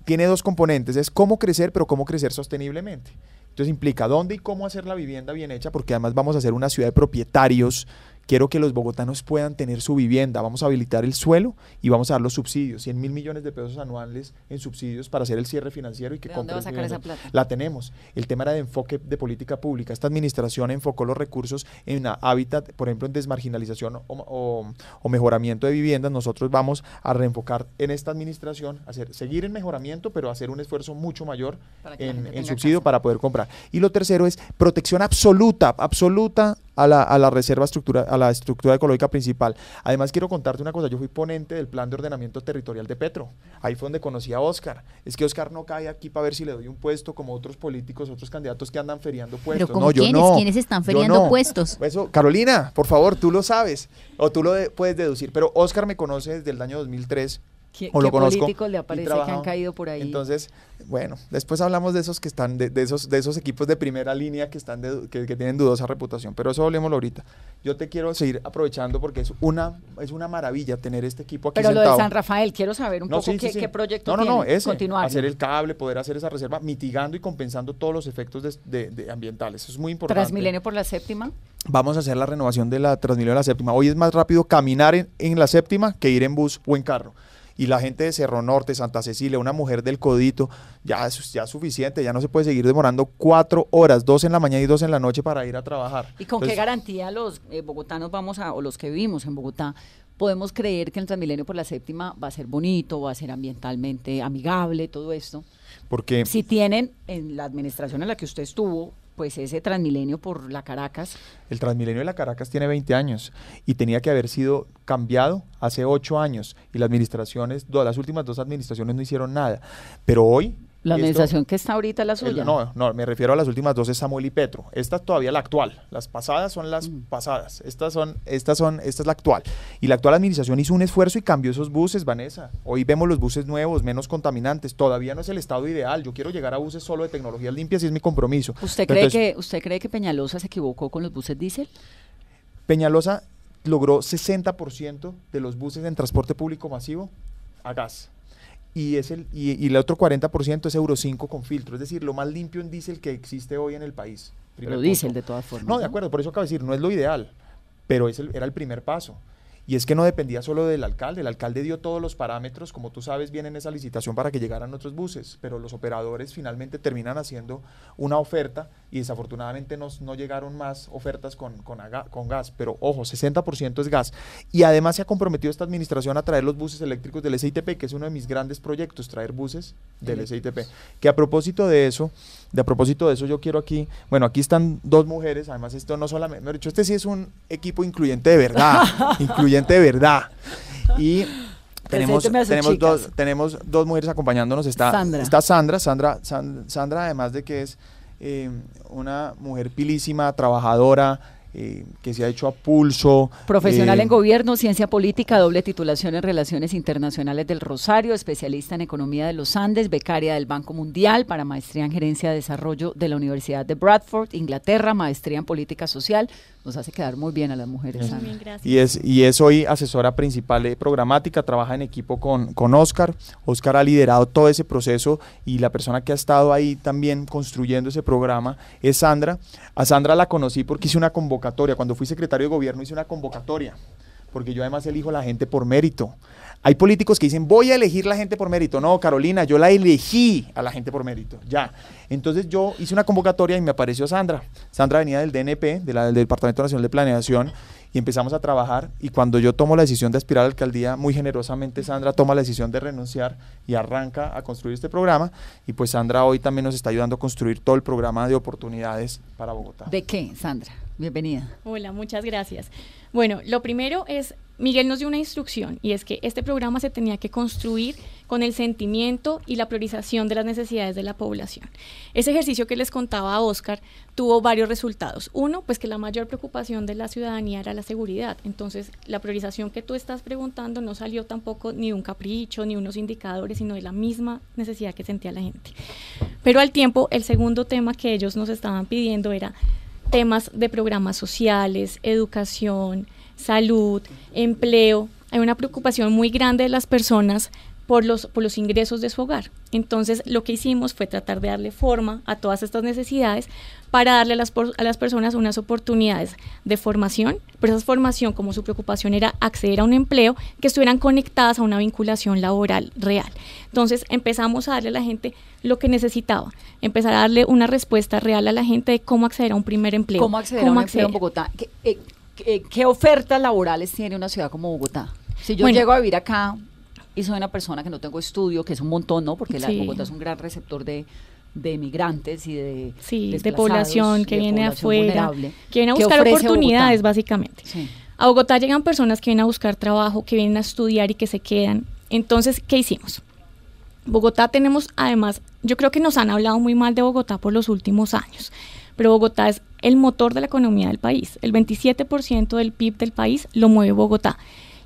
tiene dos componentes, es cómo crecer, pero cómo crecer sosteniblemente. Entonces implica dónde y cómo hacer la vivienda bien hecha, porque además vamos a ser una ciudad de propietarios Quiero que los bogotanos puedan tener su vivienda. Vamos a habilitar el suelo y vamos a dar los subsidios. 100 mil millones de pesos anuales en subsidios para hacer el cierre financiero y que compren dónde va a sacar esa plata? La tenemos. El tema era de enfoque de política pública. Esta administración enfocó los recursos en hábitat, por ejemplo, en desmarginalización o, mejoramiento de viviendas. Nosotros vamos a reenfocar en esta administración, hacer, seguir en mejoramiento, pero hacer un esfuerzo mucho mayor en, subsidio para poder comprar. Y lo tercero es protección absoluta, absoluta a la, reserva estructura, a la estructura ecológica principal. Además, quiero contarte una cosa, yo fui ponente del plan de ordenamiento territorial de Petro. Ahí fue donde conocí a Oscar. Es que Oscar no cae aquí para ver si le doy un puesto como otros políticos, otros candidatos que andan feriando puestos. no, quiénes? ¿Quiénes están feriando puestos? Eso, Carolina, por favor, tú lo sabes o tú lo puedes deducir. Pero Oscar me conoce desde el año 2003 ¿Qué, lo conozco, políticos le aparece que han caído por ahí? Entonces, bueno, después hablamos de esos que están, de, esos, de esos equipos de primera línea que, están que, tienen dudosa reputación, pero eso hablemos ahorita. Yo te quiero seguir aprovechando porque es una, es una maravilla tener este equipo aquí Pero lo de San Rafael, quiero saber un poco qué, proyecto no, no, No, ese, Continuar. hacer el cable, poder hacer esa reserva, mitigando y compensando todos los efectos de, ambientales, eso es muy importante. Transmilenio por la séptima. Vamos a hacer la renovación de la Transmilenio de la séptima. Hoy es más rápido caminar en la séptima que ir en bus o en carro y la gente de Cerro Norte, Santa Cecilia, una mujer del Codito, ya, ya es suficiente, ya no se puede seguir demorando cuatro horas, dos en la mañana y dos en la noche para ir a trabajar. ¿Y con qué garantía los eh, bogotanos vamos a, o los que vivimos en Bogotá, podemos creer que el Transmilenio por la séptima va a ser bonito, va a ser ambientalmente amigable, todo esto? Porque si tienen en la administración en la que usted estuvo pues ese Transmilenio por la Caracas. El Transmilenio de la Caracas tiene 20 años y tenía que haber sido cambiado hace 8 años y las administraciones, las últimas dos administraciones no hicieron nada. Pero hoy la administración que está ahorita la suya. no, no, me refiero a las últimas dos Samuel y Petro. Esta es todavía la actual. Las pasadas son las mm. pasadas. Estas son, estas son, esta es la actual. Y la actual administración hizo un esfuerzo y cambió esos buses, Vanessa. Hoy vemos los buses nuevos, menos contaminantes. Todavía no es el estado ideal. Yo quiero llegar a buses solo de tecnologías limpias y es mi compromiso. ¿Usted cree que, usted cree que Peñalosa se equivocó con los buses diésel? Peñalosa logró 60% de los buses en transporte público masivo a gas y, es el, y, el otro 40% es Euro 5 con filtro, es decir, lo más limpio en diésel que existe hoy en el país. Pero diésel de todas formas. No, de acuerdo, por eso acabo de decir, no es lo ideal, pero es era el primer paso. Y es que no dependía solo del alcalde, el alcalde dio todos los parámetros, como tú sabes, vienen esa licitación para que llegaran otros buses, pero los operadores finalmente terminan haciendo una oferta y desafortunadamente no, no llegaron más ofertas con, con, con gas, pero ojo, 60% es gas. Y además se ha comprometido esta administración a traer los buses eléctricos del SITP, que es uno de mis grandes proyectos, traer buses del SITP. Que a propósito de eso, de a propósito de eso, yo quiero aquí, bueno, aquí están dos mujeres, además esto no solamente, me dicho, este sí es un equipo incluyente de verdad, incluyente de verdad. Y tenemos, tenemos, dos, tenemos dos mujeres acompañándonos, está Sandra, está Sandra, Sandra, Sandra además de que es eh, una mujer pilísima, trabajadora, eh, que se ha hecho a pulso. Profesional eh, en gobierno, ciencia política, doble titulación en relaciones internacionales del Rosario, especialista en economía de los Andes, becaria del Banco Mundial para maestría en gerencia de desarrollo de la Universidad de Bradford, Inglaterra, maestría en política social. Nos hace quedar muy bien a las mujeres. y, es, y es hoy asesora principal de eh, programática, trabaja en equipo con, con Oscar. Oscar ha liderado todo ese proceso y la persona que ha estado ahí también construyendo ese programa es Sandra. A Sandra la conocí porque hice una convocatoria cuando fui secretario de gobierno hice una convocatoria, porque yo además elijo la gente por mérito. Hay políticos que dicen, voy a elegir la gente por mérito. No, Carolina, yo la elegí a la gente por mérito. Ya. Entonces yo hice una convocatoria y me apareció Sandra. Sandra venía del DNP, del Departamento Nacional de Planeación, y empezamos a trabajar. Y cuando yo tomo la decisión de aspirar a la alcaldía, muy generosamente Sandra toma la decisión de renunciar y arranca a construir este programa. Y pues Sandra hoy también nos está ayudando a construir todo el programa de oportunidades para Bogotá. ¿De qué, Sandra? Bienvenida. Hola, muchas gracias. Bueno, lo primero es, Miguel nos dio una instrucción y es que este programa se tenía que construir con el sentimiento y la priorización de las necesidades de la población. Ese ejercicio que les contaba a Oscar tuvo varios resultados. Uno, pues que la mayor preocupación de la ciudadanía era la seguridad. Entonces, la priorización que tú estás preguntando no salió tampoco ni de un capricho, ni unos indicadores, sino de la misma necesidad que sentía la gente. Pero al tiempo, el segundo tema que ellos nos estaban pidiendo era temas de programas sociales, educación, salud, empleo. Hay una preocupación muy grande de las personas por los, por los ingresos de su hogar. Entonces, lo que hicimos fue tratar de darle forma a todas estas necesidades para darle a las, personas unas oportunidades de formación, pero esa formación, como su preocupación era acceder a un empleo, que estuvieran conectadas a una vinculación laboral real. Entonces, empezamos a darle a la gente lo que necesitaba, empezar a darle una respuesta real a la gente de cómo acceder a un primer empleo. ¿Cómo acceder a un empleo en Bogotá? Eh, eh, ¿Qué, ofertas laborales tiene una ciudad como Bogotá? Si yo llego a vivir acá, y soy una persona que no tengo estudio, que es un montón, ¿no? Porque la Bogotá es un gran receptor de, de migrantes y de, sí, de población que viene afuera, que viene a buscar oportunidades básicamente. A Bogotá llegan personas que vienen a buscar trabajo, que vienen a estudiar y que se quedan. Entonces, ¿qué hicimos? Bogotá tenemos además, yo creo que nos han hablado muy mal de Bogotá por los últimos años, pero Bogotá es el motor de la economía del país. El 27% del PIB del país lo mueve Bogotá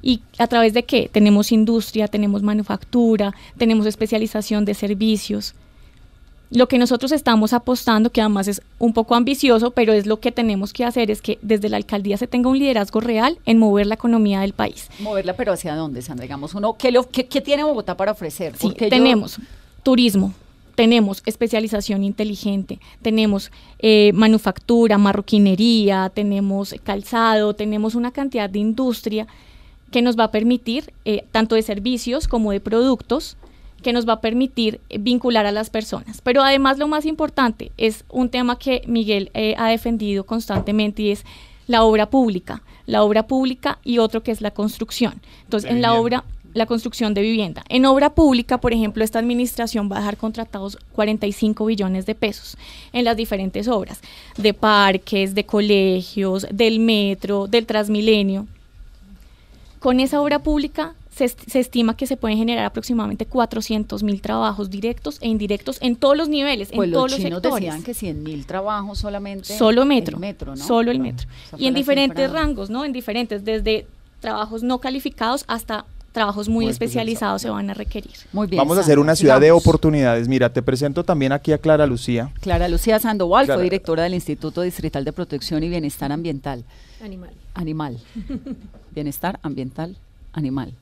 y a través de qué tenemos industria, tenemos manufactura, tenemos especialización de servicios. Lo que nosotros estamos apostando, que además es un poco ambicioso, pero es lo que tenemos que hacer, es que desde la alcaldía se tenga un liderazgo real en mover la economía del país. Moverla, pero hacia dónde, Sandra? Digamos, uno, ¿qué, lo, qué, tiene Bogotá para ofrecer? Sí, tenemos turismo, tenemos especialización inteligente, tenemos eh, manufactura, marroquinería, tenemos calzado, tenemos una cantidad de industria que nos va a permitir, eh, tanto de servicios como de productos, que nos va a permitir eh, vincular a las personas. Pero además lo más importante es un tema que Miguel eh, ha defendido constantemente y es la obra pública, la obra pública y otro que es la construcción. Entonces, en la obra la construcción de vivienda. En obra pública, por ejemplo, esta administración va a dejar contratados 45 billones de pesos en las diferentes obras, de parques, de colegios, del metro, del Transmilenio. Con esa obra pública se, estima que se pueden generar aproximadamente 400.000 trabajos directos e indirectos en todos los niveles, en todos pues los todos los chinos decían que 100.000 trabajos solamente. Solo metro. El metro ¿no? Solo el metro. y en diferentes rangos, ¿no? En diferentes, desde trabajos no calificados hasta trabajos muy, pues, pues, especializados se van a requerir. Muy bien. Vamos a hacer una ciudad de oportunidades. Mira, te presento también aquí a Clara Lucía. Clara Lucía Sandoval directora del Instituto Distrital de Protección y Bienestar Ambiental. Animal. Animal. bienestar ambiental animal.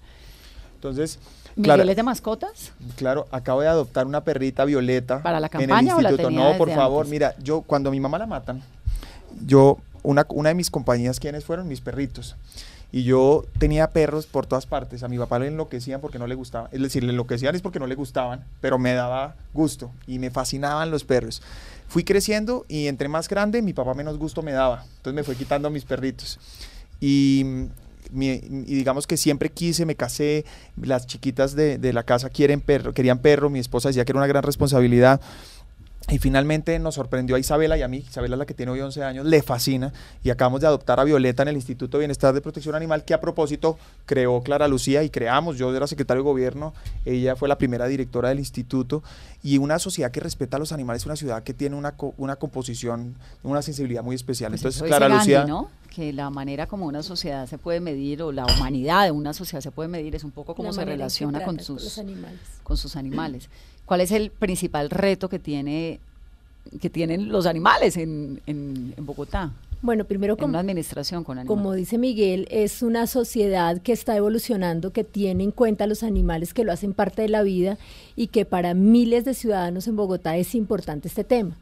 Entonces, claro de mascotas? Claro, acabo de adoptar una perrita violeta. ¿Para la campaña No, por favor, mira, yo cuando mi mamá la matan, yo, una, una de mis compañías, ¿quiénes fueron? Mis perritos. Y yo tenía perros por todas partes. A mi papá le enloquecían porque no le gustaban. Es decir, le enloquecían es porque no le gustaban, pero me daba gusto y me fascinaban los perros. Fui creciendo y entre más grande, mi papá menos gusto me daba. Entonces me fue quitando mis perritos. Y y digamos que siempre quise, me casé, las chiquitas de, la casa quieren perro, querían perro, mi esposa decía que era una gran responsabilidad. Y finalmente nos sorprendió a Isabela y a mí. Isabela es la que tiene hoy 11 años, le fascina. Y acabamos de adoptar a Violeta en el Instituto de Bienestar de Protección Animal, que a propósito creó Clara Lucía y creamos. Yo era secretario de gobierno, ella fue la primera directora del instituto. Y una sociedad que respeta a los animales, una ciudad que tiene una, composición, una sensibilidad muy especial. Pues Entonces, Clara Lucía que la manera como una sociedad se puede medir o la humanidad de una sociedad se puede medir es un poco cómo se relaciona con sus, animales. con sus animales. ¿Cuál es el principal reto que tiene que tienen los animales en, Bogotá? Bueno, primero con una administración con animales. como dice Miguel, es una sociedad que está evolucionando, que tiene en cuenta los animales, que lo hacen parte de la vida y que para miles de ciudadanos en Bogotá es importante este tema.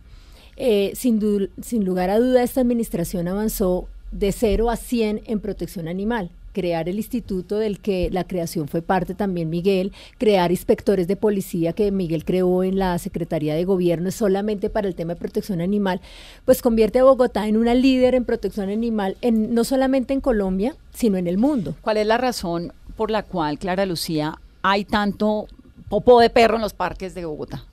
Eh, sin, sin lugar a duda, esta administración avanzó de 0 a 100 en protección animal crear el instituto del que la creación fue parte también Miguel, crear inspectores de policía que Miguel creó en la Secretaría de Gobierno solamente para el tema de protección animal, pues convierte a Bogotá en una líder en protección animal, en, no solamente en Colombia, sino en el mundo. ¿Cuál es la razón por la cual, Clara Lucía, hay tanto popó de perro en los parques de Bogotá?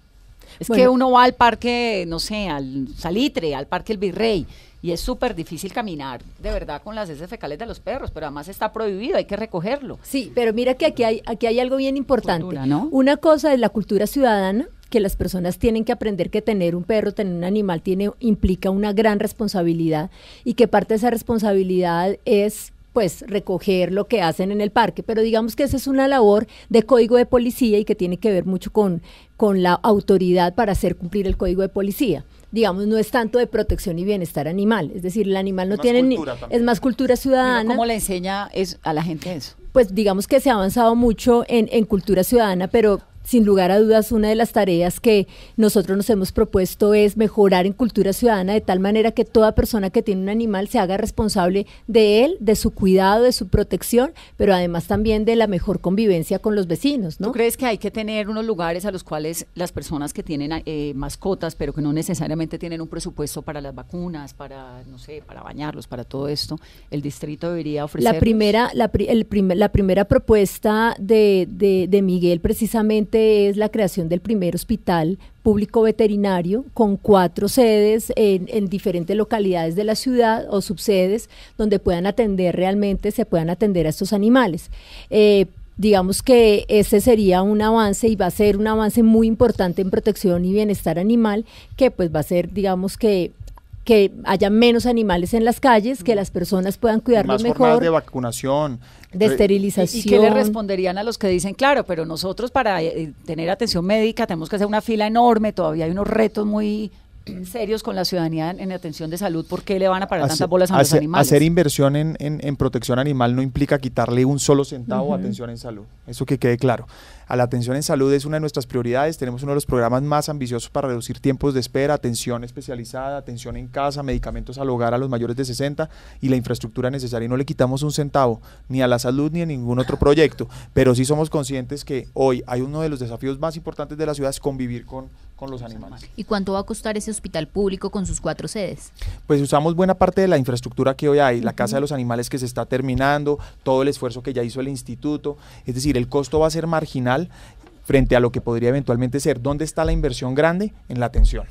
Es que uno va al parque, no sé, al Salitre, al parque El Virrey, y es súper difícil caminar de verdad con las heces fecales de los perros, pero además está prohibido, hay que recogerlo. Sí, pero mira que aquí hay, aquí hay algo bien importante. ¿no? Una cosa es la cultura ciudadana, que las personas tienen que aprender que tener un perro, tener un animal, tiene, implica una gran responsabilidad y que parte de esa responsabilidad es pues recoger lo que hacen en el parque, pero digamos que esa es una labor de código de policía y que tiene que ver mucho con, con la autoridad para hacer cumplir el código de policía digamos, no es tanto de protección y bienestar animal. Es decir, el animal no tiene ni, es más cultura ciudadana. ¿Cómo le enseña es a la gente eso? Pues digamos que se ha avanzado mucho en cultura ciudadana, pero sin lugar a dudas, una de las tareas que nosotros nos hemos propuesto es mejorar en cultura ciudadana de tal manera que toda persona que tiene un animal se haga responsable de él, de su cuidado, de su protección, pero además también de la mejor convivencia con los vecinos, ¿no? ¿Tú crees que hay que tener unos lugares a los cuales las personas que tienen eh, mascotas, pero que no necesariamente tienen un presupuesto para las vacunas, para, no sé, para bañarlos, para todo esto, el distrito debería ofrecer... La primera, el la primera propuesta de, de Miguel precisamente es la creación del primer hospital público veterinario con cuatro sedes en, diferentes localidades de la ciudad o subsedes donde puedan atender realmente, se puedan atender a estos animales. Eh, digamos que ese sería un avance y va a ser un avance muy importante en protección y bienestar animal que pues va a ser digamos que que haya menos animales en las calles, que mm. las personas puedan cuidarlos más mejor. de vacunación. De esterilización. ¿Y, qué le responderían a los que dicen, claro, pero nosotros para eh, eh, tener atención médica tenemos que hacer una fila enorme, todavía hay unos retos muy mm, serios con la ciudadanía en, atención de salud, ¿por qué le van a parar tantas bolas a los animales? Hacer inversión en, en, protección animal no implica quitarle un solo centavo a atención en salud, eso que quede claro a la atención en salud es una de nuestras prioridades. Tenemos uno de los programas más ambiciosos para reducir tiempos de espera, atención especializada, atención en casa, medicamentos al hogar a los mayores de 60 y la infraestructura necesaria. Y no le quitamos un centavo ni a la salud ni a ningún otro proyecto, pero sí somos conscientes que hoy hay uno de los desafíos más importantes de la ciudad es convivir con los animales. ¿Y cuánto va a costar ese hospital público con sus cuatro sedes? Pues usamos buena parte de la infraestructura que hoy hay, la Casa de los Animales que se está terminando, todo el esfuerzo que ya hizo el instituto, es decir, el costo va a ser marginal frente a lo que podría eventualmente ser. ¿Dónde está la inversión grande? En la atención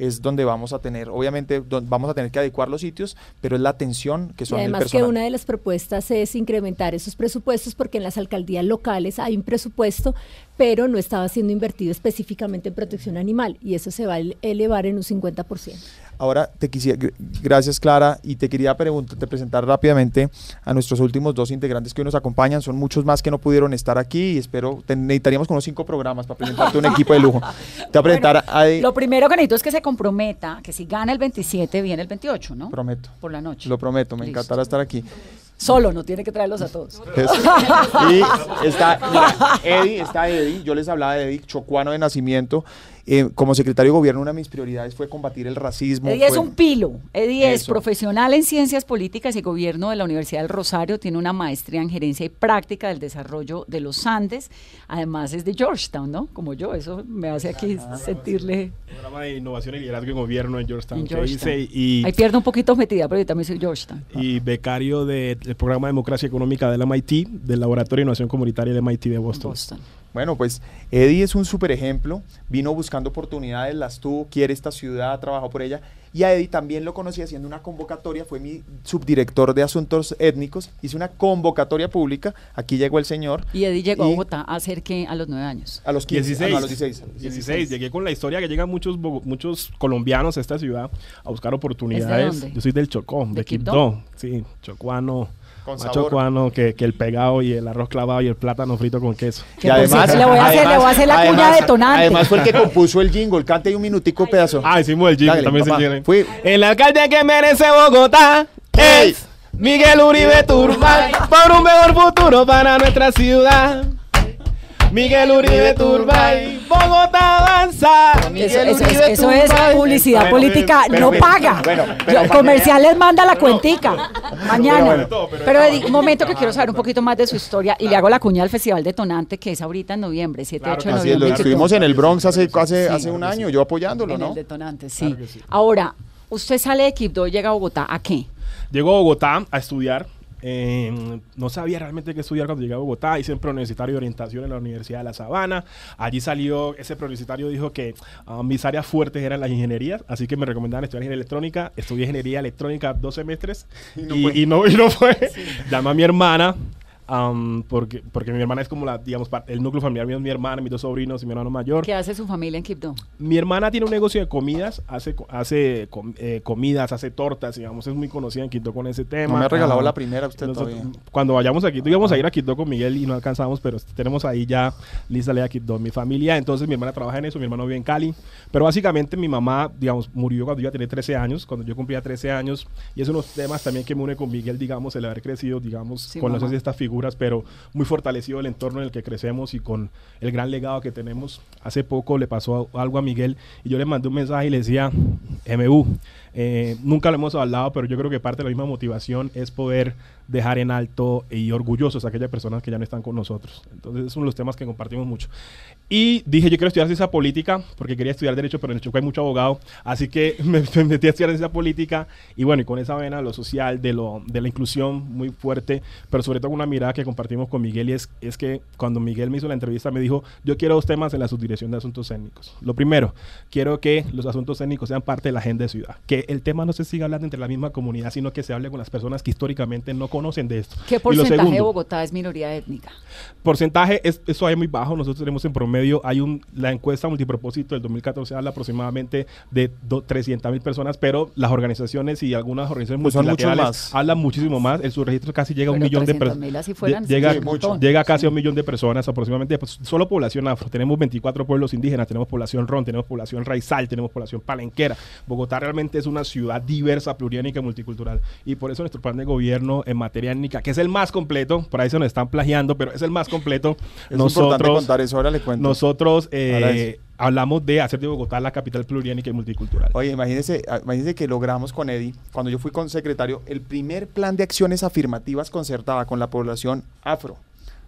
es donde vamos a tener, obviamente vamos a tener que adecuar los sitios, pero es la atención que son además que una de las propuestas es incrementar esos presupuestos porque en las alcaldías locales hay un presupuesto, pero no estaba siendo invertido específicamente en protección animal y eso se va a elevar en un 50%. Ahora te quisiera, gracias Clara, y te quería preguntar, presentar rápidamente a nuestros últimos dos integrantes que nos acompañan. Son muchos más que no pudieron estar aquí y espero, necesitaríamos con unos cinco programas para presentarte un equipo de lujo. Te a presentar Lo primero que necesito es que se comprometa, que si gana el 27, viene el 28, ¿no? Prometo. Por la noche. Lo prometo, me encantará estar aquí. Solo, no tiene que traerlos a todos. y está, Eddie, está Eddie, yo les hablaba de Eddie, chocuano de nacimiento eh, como secretario de gobierno, una de mis prioridades fue combatir el racismo. Eddie es un pilo. Eddie es profesional en ciencias políticas y gobierno de la Universidad del Rosario. Tiene una maestría en gerencia y práctica del desarrollo de los Andes. Además, es de Georgetown, ¿no? Como yo. Eso me hace aquí ah, sentirle. Programa de innovación y liderazgo en gobierno en Georgetown. Ahí pierdo un poquito metida, pero yo también soy Georgetown. Y becario del programa de democracia económica de la MIT, del Laboratorio de Innovación Comunitaria de MIT de Boston. Boston. Bueno, pues Eddie es un super ejemplo, vino buscando oportunidades, las tuvo, quiere esta ciudad, trabajó por ella. Y a Eddie también lo conocí haciendo una convocatoria, fue mi subdirector de asuntos étnicos, hice una convocatoria pública, aquí llegó el señor. Y Eddie llegó a Bogotá a hacer que a los nueve años. A los 15, 16, a los 16, 16. Llegué con la historia que llegan muchos, muchos colombianos a esta ciudad a buscar oportunidades. Yo soy del Chocó, de, Sí, chocuano con Que, que, el pegado y el arroz clavado y el plátano frito con queso. Y pues, además, le voy a hacer, le voy la cuña detonante. Además fue el que compuso el jingle. Cante un minutico pedazo. Ah, decimos el jingle, también se tiene. El alcalde que merece Bogotá es Miguel Uribe Turbay por un mejor futuro para nuestra ciudad. Miguel Uribe Turbay, Bogotá avanza. eso, es publicidad política, no paga. Bueno, comerciales manda la cuentica mañana. Pero, un momento que quiero saber un poquito más de su historia y le hago la cuña al Festival Detonante que es ahorita en noviembre, 7, 8 de noviembre. lo estuvimos en el Bronx hace, un año, yo apoyándolo, ¿no? El detonante, sí. Ahora, usted sale de Quibdó y llega a Bogotá, ¿a qué? Llego a Bogotá a estudiar Em, no sabía realmente qué estudiar cuando llegué a Bogotá. Hice un preuniversitario de orientación en la Universidad de La Sabana. Allí salió, ese preuniversitario dijo que ah, mis áreas fuertes eran las ingenierías, así que me recomendaban estudiar ingeniería electrónica. Estudié ingeniería electrónica dos semestres y no, y, fue. no, fue. a mi hermana porque, porque mi hermana es como la, digamos, el núcleo familiar mío es mi hermana, mis dos sobrinos y mi hermano mayor. ¿Qué hace su familia en Quito Mi hermana tiene un negocio de comidas, hace, hace eh, comidas, hace tortas, digamos, es muy conocida en Quito con ese tema. me ha regalado ah, la primera usted todavía. Cuando vayamos a Quito, íbamos a ah. ir a Quito con Miguel y no alcanzamos, pero tenemos ahí ya lista la Quito, mi familia. Entonces mi hermana trabaja en eso, mi hermano vive en Cali. Pero básicamente mi mamá, digamos, murió cuando yo ya tenía 13 años, cuando yo cumplía 13 años. Y es unos temas también que me une con Miguel, digamos, el haber crecido, digamos, sí, con esta figura pero muy fortalecido el entorno en el que crecemos y con el gran legado que tenemos. Hace poco le pasó algo a Miguel y yo le mandé un mensaje y le decía, MU, eh, nunca lo hemos hablado, pero yo creo que parte de la misma motivación es poder dejar en alto y orgullosos a aquellas personas que ya no están con nosotros. Entonces, es uno de los temas que compartimos mucho. Y dije, yo quiero estudiar ciencia política porque quería estudiar derecho, pero en el Chocó hay mucho abogado, así que me, metí a estudiar ciencia política y bueno, y con esa vena lo social, de, lo, de la inclusión muy fuerte, pero sobre todo una mirada que compartimos con Miguel y es, es que cuando Miguel me hizo la entrevista me dijo, yo quiero dos temas en la subdirección de asuntos étnicos. Lo primero, quiero que los asuntos étnicos sean parte de la agenda de ciudad, que el tema no se siga hablando entre la misma comunidad, sino que se hable con las personas que históricamente no conocen de esto. ¿Qué porcentaje de Bogotá es minoría étnica? Porcentaje, es, eso es muy bajo. Nosotros tenemos en promedio, hay un, la encuesta multipropósito del 2014 habla aproximadamente de 300 mil personas, pero las organizaciones y algunas organizaciones pues multilaterales hablan muchísimo más. El registro casi llega a un millón de personas. Llega, casi un millón de personas aproximadamente. Pues, solo población afro. Tenemos 24 pueblos indígenas, tenemos población ron, tenemos población raizal, tenemos población palenquera. Bogotá realmente es una ciudad diversa, y multicultural. Y por eso nuestro plan de gobierno en materia que es el más completo. Por ahí se nos están plagiando, pero es el más completo. Es nosotros, importante contar eso, ahora le cuento. Nosotros eh, hablamos de hacer de Bogotá la capital pluriétnica y multicultural. Oye, imagínense, ah, imagínense que logramos con Eddie, cuando yo fui con secretario, el primer plan de acciones afirmativas concertada con la población afro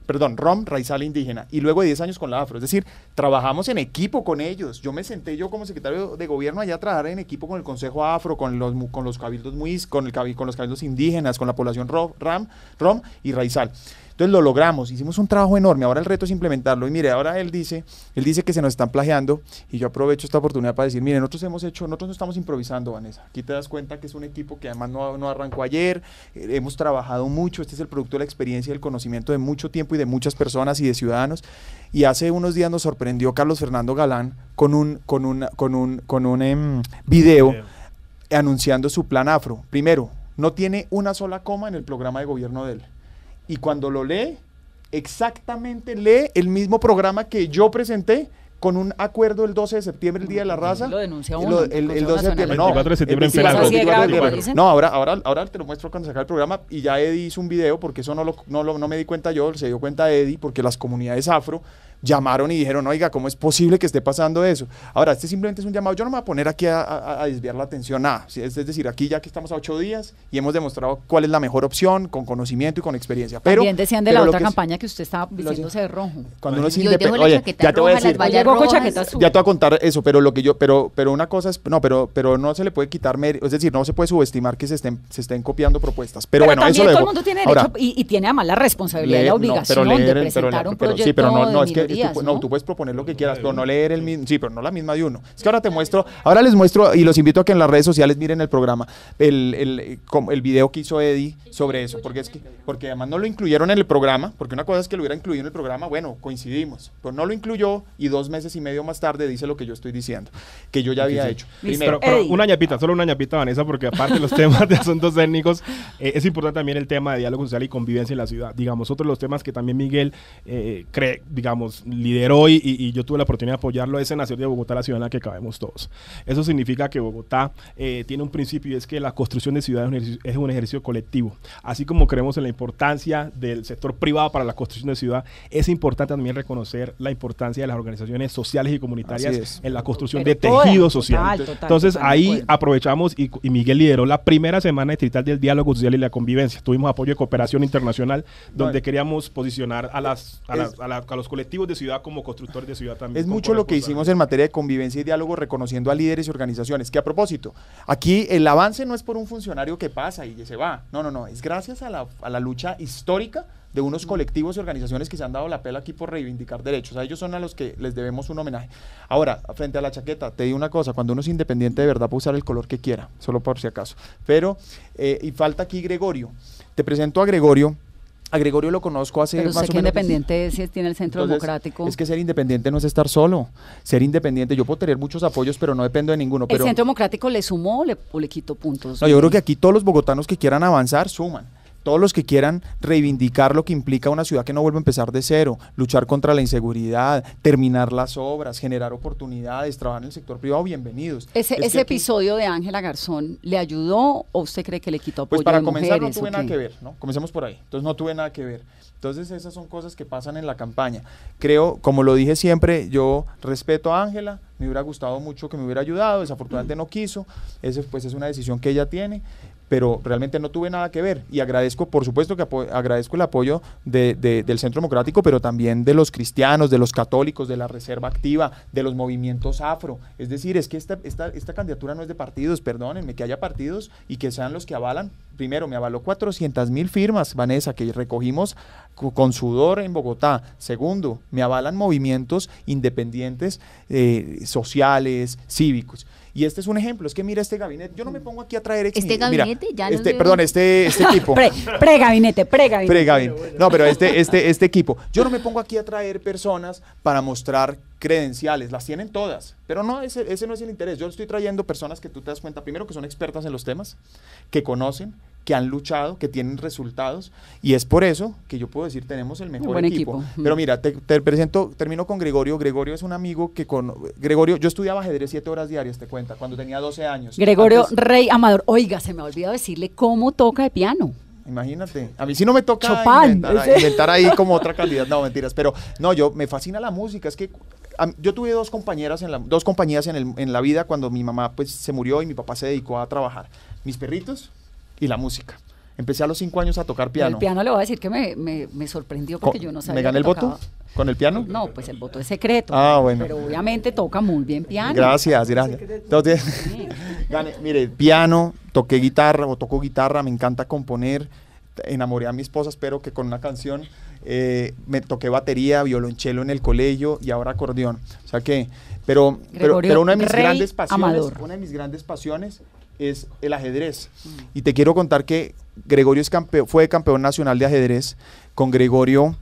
perdón, ROM, raizal indígena, y luego de 10 años con la AFRO. Es decir, trabajamos en equipo con ellos. Yo me senté yo como secretario de gobierno allá a trabajar en equipo con el Consejo AFRO, con los, con los cabildos MUIS, con, el, con los cabildos indígenas, con la población ROM, RAM, ROM y raizal. Entonces lo logramos, hicimos un trabajo enorme, ahora el reto es implementarlo. Y mire, ahora él dice, él dice que se nos están plagiando y yo aprovecho esta oportunidad para decir, mire, nosotros hemos hecho, nosotros no estamos improvisando, Vanessa. Aquí te das cuenta que es un equipo que además no, no arrancó ayer, eh, hemos trabajado mucho, este es el producto de la experiencia y el conocimiento de mucho tiempo y de muchas personas y de ciudadanos. Y hace unos días nos sorprendió Carlos Fernando Galán con un, con un, con un, con un em, video anunciando su plan afro. Primero, no tiene una sola coma en el programa de gobierno de él. Y cuando lo lee, exactamente lee el mismo programa que yo presenté con un acuerdo el 12 de septiembre, el Día de la Raza. Lo denunció uno. El, el, de septiembre, 24 de septiembre en No, ahora, ahora, te lo muestro cuando saca el programa y ya Eddie hizo un video porque eso no, no, no me di cuenta yo, se dio cuenta Eddie porque las comunidades afro llamaron y dijeron, oiga, ¿cómo es posible que esté pasando eso? Ahora, este simplemente es un llamado, yo no me voy a poner aquí a, desviar la atención, nada. Es, es, decir, aquí ya que estamos a ocho días y hemos demostrado cuál es la mejor opción con conocimiento y con experiencia. Pero, También decían de la otra campaña que usted estaba vistiéndose de rojo. Cuando uno es independiente, oye, ya te voy a decir, ya te voy a contar eso, pero lo que yo, pero, pero una cosa es, no, pero, pero no se le puede quitar, es decir, no se puede subestimar que se estén, se estén copiando propuestas. Pero, pero bueno, también eso todo el mundo tiene derecho y, tiene además la responsabilidad y la obligación pero de presentar un proyecto. sí, pero no, no es que ¿no? tú puedes proponer lo que quieras, pero no leer el mismo, sí, pero no la misma de uno. Es que ahora te muestro, ahora les muestro y los invito a que en las redes sociales miren el programa, el, el, eh, el video que hizo Eddie sobre eso, porque es que, porque además no lo incluyeron en el programa, porque una cosa es que lo hubiera incluido en el programa, bueno, coincidimos, pero no lo incluyó y dos meses y medio más tarde dice lo que yo estoy diciendo, que yo ya había hecho. pero, una ñapita, solo una ñapita, Vanessa, porque aparte los temas de asuntos étnicos eh, es importante también el tema de diálogo social y convivencia en la ciudad. Digamos, otro de los temas que también Miguel eh, cree, digamos, lideró y, yo tuve la oportunidad de apoyarlo, es en hacer de Bogotá la ciudad en la que cabemos todos. Eso significa que Bogotá eh, tiene un principio y es que la construcción de ciudades es un, ejercicio, colectivo. Así como creemos en la importancia del sector privado para la construcción de ciudad, es importante también reconocer la importancia de las organizaciones sociales y comunitarias en la construcción de tejidos tejido social. Entonces ahí aprovechamos y, Miguel lideró la primera semana distrital del diálogo social y la convivencia. Tuvimos apoyo de cooperación internacional donde queríamos posicionar a, a los colectivos de ciudad como constructor de ciudad también. Es mucho lo que hicimos en materia de convivencia y diálogo reconociendo a líderes y organizaciones. Que a propósito, aquí el avance no es por un funcionario que pasa y se va. No, no, no. Es gracias a la, lucha histórica de unos colectivos y organizaciones que se han dado la pela aquí por reivindicar derechos. A ellos son a los que les debemos un homenaje. Ahora, frente a la chaqueta, te digo una cosa, cuando uno es independiente de verdad puede usar el color que quiera, solo por si acaso. Pero, eh, y falta aquí Gregorio. Te presento a Gregorio, a Gregorio lo conozco hace Pero más que independiente es, tiene el centro democrático. Es que ser independiente no es estar solo. Ser independiente, yo puedo tener muchos apoyos, pero no dependo de ninguno. Pero, ¿El centro democrático le sumó o le, le quitó puntos? No, yo creo que aquí todos los bogotanos que quieran avanzar suman todos los que quieran reivindicar lo que implica una ciudad que no vuelva a empezar de cero, luchar contra la inseguridad, terminar las obras, generar oportunidades, trabajar en el sector privado, bienvenidos. Ese, episodio de Ángela Garzón, ¿le ayudó o usted cree que le quitó pues apoyo Pues para comenzar no tuve nada que ver, ¿no? Comencemos por ahí. Entonces no tuve nada que ver. Entonces esas son cosas que pasan en la campaña. Creo, como lo dije siempre, yo respeto a Ángela, me hubiera gustado mucho que me hubiera ayudado, desafortunadamente no quiso, esa pues es una decisión que ella tiene, pero realmente no tuve nada que ver. Y agradezco, por supuesto que agradezco el apoyo del Centro Democrático, pero también de los cristianos, de los católicos, de la Reserva Activa, de los movimientos afro. Es decir, es que esta, esta, candidatura no es de partidos, perdónenme, que haya partidos y que sean los que avalan. Primero, me avaló 400 mil firmas, Vanessa, que recogimos con sudor en Bogotá. Segundo, me avalan movimientos independientes eh, sociales, cívicos. Y este es un ejemplo, es que mira este gabinete, yo no me mm. pongo aquí a traer Este gabinete ya no este, Perdón, este, este equipo. Pre-gabinete, pre gabinete pre gabinete pre No, pero este, este, este equipo. Yo no me pongo aquí a traer personas para mostrar credenciales, las tienen todas, pero no, ese, ese no es el interés. Yo estoy trayendo personas que tú te das cuenta, primero que son expertas en los temas, que conocen, que han luchado, que tienen resultados, y es por eso que yo puedo decir tenemos el mejor equipo. Pero mira, te, presento, termino con Gregorio. Gregorio es un amigo que con Gregorio, yo estudiaba ajedrez siete horas diarias, te cuenta, cuando tenía 12 años. Gregorio Rey Amador, oiga, se me ha olvidado decirle cómo toca de piano. Imagínate, a mí si no me toca inventar, inventar, ahí como otra calidad, no mentiras, pero no, yo me fascina la música, es que yo tuve dos compañeras en la, dos compañías en, en la vida cuando mi mamá pues se murió y mi papá se dedicó a trabajar. Mis perritos, y la música. Empecé a los cinco años a tocar piano. El piano le voy a decir que me, sorprendió porque yo no sabía. ¿Me gané el voto? ¿Con el piano? No, pues el voto es secreto. Ah, bueno. Pero obviamente toca muy bien piano. Gracias, gracias. Entonces, mire, piano, toqué guitarra o toco guitarra, me encanta componer. Enamoré a mi esposa, espero que con una canción. Eh, me toqué batería, violonchelo en el colegio y ahora acordeón. O sea que, pero, pero, una de mis grandes pasiones, una de mis grandes pasiones es el ajedrez. Y te quiero contar que Gregorio es fue campeón nacional de ajedrez. Con Gregorio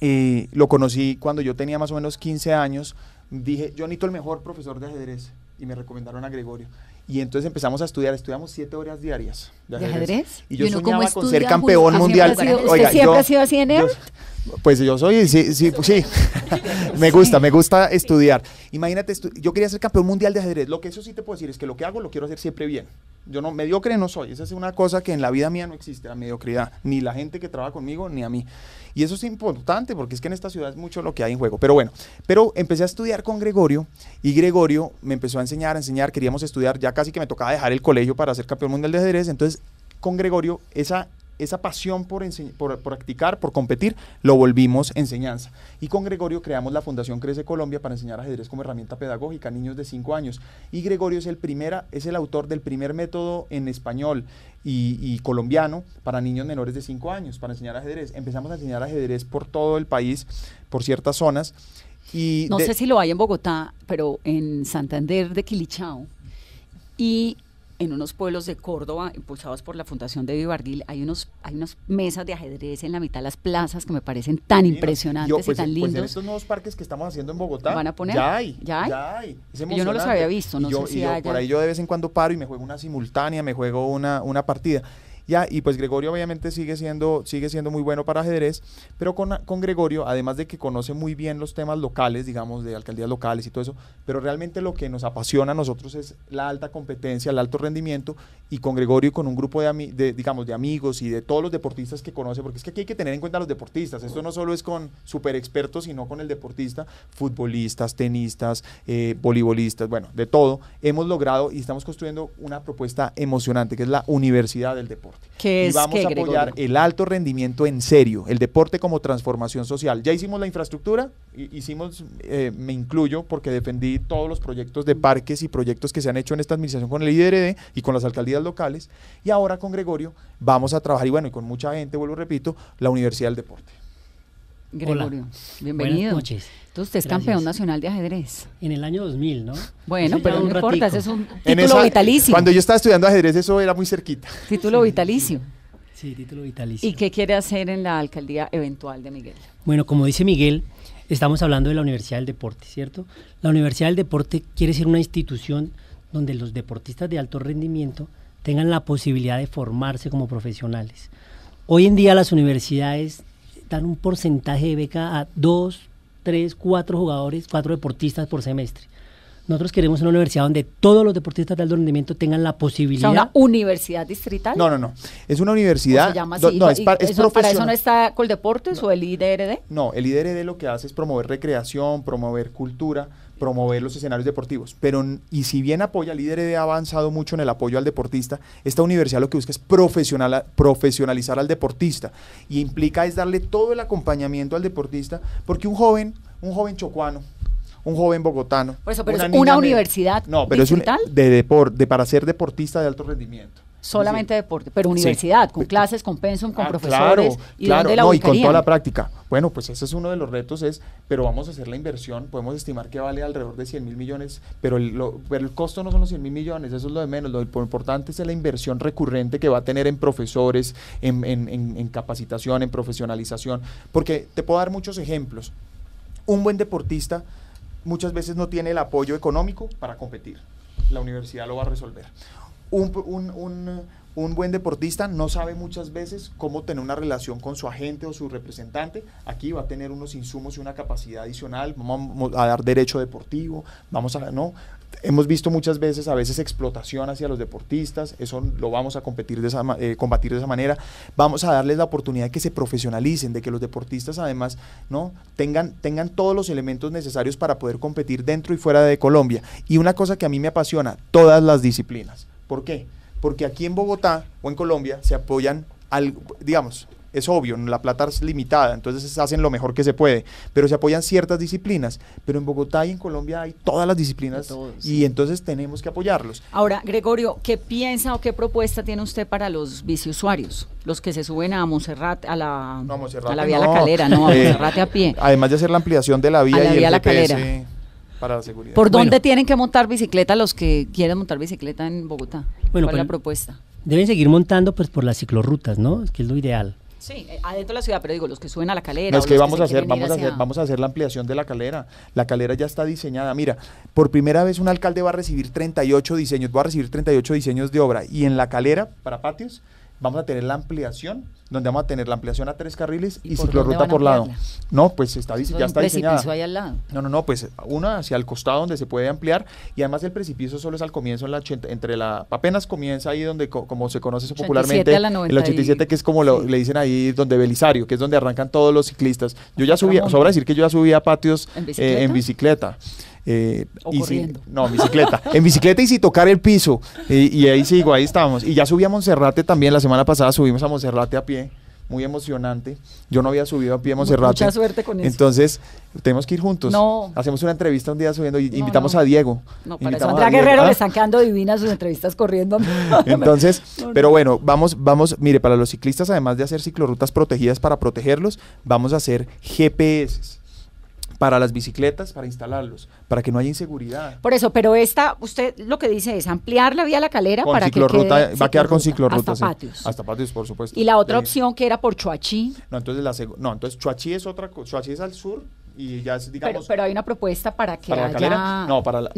lo conocí cuando yo tenía más o menos 15 años. Dije, yo necesito el mejor profesor de ajedrez. Y me recomendaron a Gregorio. Y entonces empezamos a estudiar, estudiamos siete horas diarias. ¿De ajedrez? Y yo, soñaba con ser campeón pues, mundial. siempre, ha sido así en él? pues yo soy, sí, sí, pues sí. me gusta, me gusta estudiar. Imagínate, yo quería ser campeón mundial de ajedrez. Lo que eso sí te puedo decir es que lo que hago lo quiero hacer siempre bien. Yo no, mediocre no soy. Esa es una cosa que en la vida mía no existe, la mediocridad. Ni la gente que trabaja conmigo, ni a mí. Y eso es importante porque es que en esta ciudad es mucho lo que hay en juego. Pero bueno, pero empecé a estudiar con Gregorio y Gregorio me empezó a enseñar, a enseñar, queríamos estudiar, ya casi que me tocaba dejar el colegio para ser campeón mundial de ajedrez, entonces con Gregorio esa esa pasión por, por, practicar, por competir, lo volvimos enseñanza. Y con Gregorio creamos la Fundación Crece Colombia para enseñar ajedrez como herramienta pedagógica a niños de 5 años. Y Gregorio es el, primera, es el autor del primer método en español y, colombiano para niños menores de 5 años, para enseñar ajedrez. Empezamos a enseñar ajedrez por todo el país, por ciertas zonas. no sé si lo hay en Bogotá, pero en Santander de Quilichao. Y en unos pueblos de Córdoba, impulsados por la Fundación de Vivardil, hay unos hay unas mesas de ajedrez en la mitad de las plazas que me parecen tan impresionantes y pues, tan lindos. Pues en estos nuevos parques que estamos haciendo en Bogotá, ¿van a poner? Ya hay, ya hay. yo no los había visto, no sé Por ahí yo de vez en cuando paro y me juego una simultánea, me juego una, una partida. Ya, y pues Gregorio obviamente sigue siendo, sigue siendo muy bueno para ajedrez, pero con, con Gregorio, además de que conoce muy bien los temas locales, digamos, de alcaldías locales y todo eso, pero realmente lo que nos apasiona a nosotros es la alta competencia, el alto rendimiento, y con Gregorio y con un grupo de, digamos, de amigos y de todos los deportistas que conoce, porque es que aquí hay que tener en cuenta a los deportistas, esto no solo es con super expertos, sino con el deportista, futbolistas, tenistas, eh, voleibolistas, bueno, de todo, hemos logrado y estamos construyendo una propuesta emocionante, que es la universidad del deporte que y vamos a apoyar el alto rendimiento en serio, el deporte como transformación social. Ya hicimos la infraestructura, hicimos, eh, me incluyo, porque defendí todos los proyectos de parques y proyectos que se han hecho en esta administración con el IDRD y con las alcaldías locales. Y ahora con Gregorio vamos a trabajar, y bueno, y con mucha gente, vuelvo repito, la Universidad del Deporte. Gregorio, bienvenido. Buenas noches. Entonces usted es campeón nacional de ajedrez. En el año 2000, ¿no? Bueno, pero no importa, es un título vitalicio. Cuando yo estaba estudiando ajedrez eso era muy cerquita. Título vitalicio. Sí, título vitalicio. ¿Y qué quiere hacer en la alcaldía eventual de Miguel? Bueno, como dice Miguel, estamos hablando de la Universidad del Deporte, ¿cierto? La Universidad del Deporte quiere ser una institución donde los deportistas de alto rendimiento tengan la posibilidad de formarse como profesionales. Hoy en día las universidades dar un porcentaje de beca a dos, tres, cuatro jugadores, cuatro deportistas por semestre. Nosotros queremos una universidad donde todos los deportistas de alto rendimiento tengan la posibilidad. ¿Es ¿Una universidad distrital? No, no, no. Es una universidad. Se llama así, para, eso, no está Coldeportes o el IDRD? No, el IDRD lo que hace es promover recreación, promover cultura promover los escenarios deportivos. Pero, y si bien apoya, Líder ha avanzado mucho en el apoyo al deportista, esta universidad lo que busca es profesionalizar al deportista y implica es darle todo el acompañamiento al deportista, porque un joven, un joven chocuano, un joven bogotano. Por eso, pero una, es una universidad. No, pero es un, de, de para ser deportista de alto rendimiento solamente deporte, pero universidad, con clases, con pensum, con ah, profesores claro, y la no, y con toda la práctica. Bueno, pues ese es uno de los retos, es, pero vamos a hacer la inversión, podemos estimar que vale alrededor de 100 mil millones, pero el, costo no son los 100 mil millones, eso es lo de menos, lo, importante es la inversión recurrente que va a tener en profesores, en capacitación, en profesionalización, porque te puedo dar muchos ejemplos. Un buen deportista muchas veces no tiene el apoyo económico para competir. La universidad lo va a resolver un, buen deportista no sabe muchas veces cómo tener una relación con su agente o su representante. Aquí va a tener unos insumos y una capacidad adicional. Vamos a dar derecho deportivo, vamos a... No, hemos visto muchas veces, a veces explotación hacia los deportistas, eso lo vamos a competir de esa, eh, combatir de esa manera, vamos a darles la oportunidad de que se profesionalicen, de que los deportistas además ¿no? tengan, tengan todos los elementos necesarios para poder competir dentro y fuera de Colombia. Y una cosa que a mí me apasiona, todas las disciplinas. ¿Por qué? Porque aquí en Bogotá o en Colombia se apoyan, al, digamos, es obvio, la plata es limitada, entonces hacen lo mejor que se puede, pero se apoyan ciertas disciplinas, pero en Bogotá y en Colombia hay todas las disciplinas y entonces tenemos que apoyarlos. Ahora, Gregorio, ¿qué piensa o qué propuesta tiene usted para los biciusuarios? Los que se suben a Monserrate, a la, a la vía La Calera, no, a eh, Monserrate a pie. Además de hacer la ampliación de la vía y el para seguridad. ¿Por dónde tienen que montar bicicleta los que quieren montar bicicleta en Bogotá? Bueno, ¿Cuál es la propuesta? Deben seguir montando pues por las ciclorrutas, ¿no? Es que es lo ideal. Sí, eh, adentro de la ciudad, pero digo, los que suben a la calera. es que, vamos, a hacer, vamos, a hacer, vamos a hacer la ampliación de la calera. La calera ya está diseñada. Mira, por primera vez un alcalde va a recibir 38 diseños, va a recibir 38 diseños de obra. Y en la calera, para patios, vamos a tener la ampliación, donde vamos a tener la ampliación a tres carriles y, y ciclorruta por lado. No, pues está, ya está diseñada. Ahí al lado. No, no, no, pues una hacia el costado donde se puede ampliar y además el precipicio solo es al comienzo, en la entre la apenas comienza ahí donde como se conoce popularmente, el 87 que es como le dicen ahí donde Belisario, que es donde arrancan todos los ciclistas. Yo ya subía, sobra decir que yo ya subía a patios en eh, bicicleta. Eh, y no, bicicleta. en bicicleta y si tocar el piso. Y, ahí sigo, ahí estamos. Y ya subí a Monserrate también, la semana pasada subimos a Monserrate a pie muy emocionante. Yo no había subido a pie a Monserrate. Mucha suerte con eso. Entonces, tenemos que ir juntos. No. Hacemos una entrevista un día subiendo invitamos a Diego. No, para eso. Andrea Guerrero le ¿Ah? están quedando divinas sus entrevistas corriendo. Entonces, pero bueno, vamos, vamos, mire, para los ciclistas, además de hacer ciclorrutas protegidas para protegerlos, vamos a hacer GPS para las bicicletas, para instalarlos, para que no haya inseguridad. Por eso, pero esta, usted lo que dice es ampliar la vía a la calera para que quede, va a quedar con ciclorruta hasta patios, hasta patios por supuesto. Y la otra opción que era por Chuachi. No, entonces la no, Chuachi es otra, Chuachi es al sur ya digamos... Pero, hay una propuesta para que ¿Para la calera? No, para la,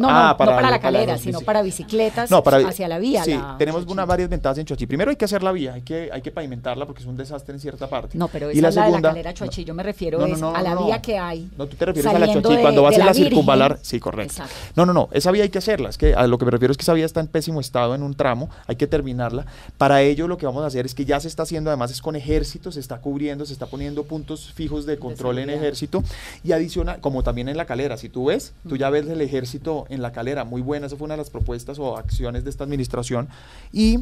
la, calera, sino para bicicletas hacia la vía. Sí, tenemos varias ventajas en Chochi Primero hay que hacer la vía, hay que, hay que pavimentarla porque es un desastre en cierta parte. No, pero esa y la de la calera Choachí, yo me refiero a la vía que hay. No, tú te refieres a la Choachí, cuando vas a la, circunvalar... Sí, correcto. No, no, no, esa vía hay que hacerla, es que a lo que me refiero es que esa vía está en pésimo estado en un tramo, hay que terminarla. Para ello lo que vamos a hacer es que ya se está haciendo, además es con ejército, se está cubriendo, se está poniendo puntos fijos de control en ejército y adicional, como también en la calera, si tú ves, tú ya ves el ejército en la calera, muy buena, esa fue una de las propuestas o acciones de esta administración. Y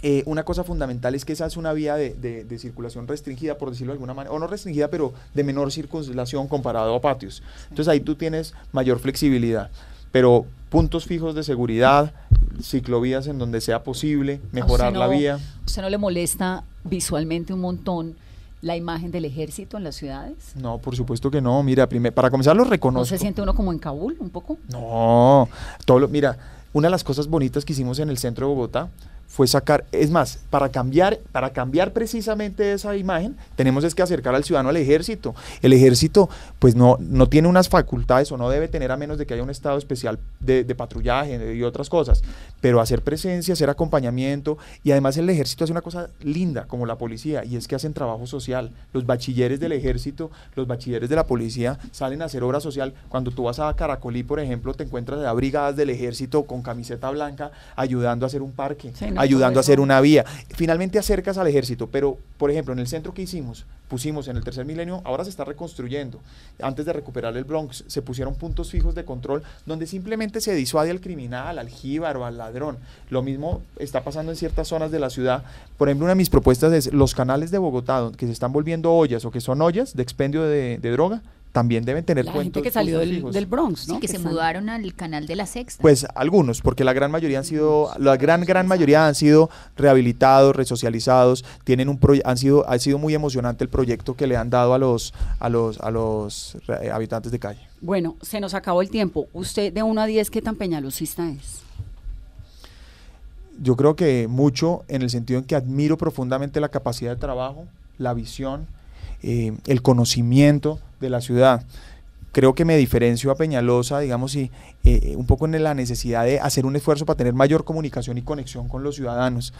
eh, una cosa fundamental es que esa es una vía de, de, circulación restringida, por decirlo de alguna manera, o no restringida, pero de menor circulación comparado a patios. Entonces ahí tú tienes mayor flexibilidad, pero puntos fijos de seguridad, ciclovías en donde sea posible, mejorar la vía. ¿Usted no le molesta visualmente un montón? la imagen del ejército en las ciudades? No, por supuesto que no. Mira, para comenzar lo reconozco. ¿No se siente uno como en Kabul un poco? No, todo mira, una de las cosas bonitas que hicimos en el centro de Bogotá fue sacar, es más, para cambiar, para cambiar precisamente esa imagen, tenemos es que acercar al ciudadano al ejército. El ejército, pues no, no tiene unas facultades o no debe tener a menos de que haya un estado especial de, patrullaje y otras cosas, pero hacer presencia, hacer acompañamiento y además el ejército hace una cosa linda como la policía y es que hacen trabajo social. Los bachilleres del ejército, los bachilleres de la policía salen a hacer obra social. Cuando tú vas a Caracolí, por ejemplo, te encuentras a brigadas del ejército con camiseta blanca ayudando a hacer un parque ayudando a hacer una vía. Finalmente acercas al ejército, pero por ejemplo, en el centro que hicimos, pusimos en el tercer milenio, ahora se está reconstruyendo. Antes de recuperar el Bronx, se pusieron puntos fijos de control donde simplemente se disuade al criminal, al jíbaro, al ladrón. Lo mismo está pasando en ciertas zonas de la ciudad. Por ejemplo, una de mis propuestas es los canales de Bogotá que se están volviendo ollas o que son ollas de expendio de, de droga también deben tener cuenta Gente que salió del, Bronx, que, se mudaron al canal de la Sexta. Pues algunos, porque la gran mayoría han sido, la gran gran mayoría han sido rehabilitados, resocializados, tienen un han sido ha sido muy emocionante el proyecto que le han dado a los a los a los eh, habitantes de calle. Bueno, se nos acabó el tiempo. Usted de 1 a 10 qué tan peñalosista es? Yo creo que mucho en el sentido en que admiro profundamente la capacidad de trabajo, la visión, eh, el conocimiento, de la ciudad. Creo que me diferencio a Peñalosa, digamos, y eh, un poco en la necesidad de hacer un esfuerzo para tener mayor comunicación y conexión con los ciudadanos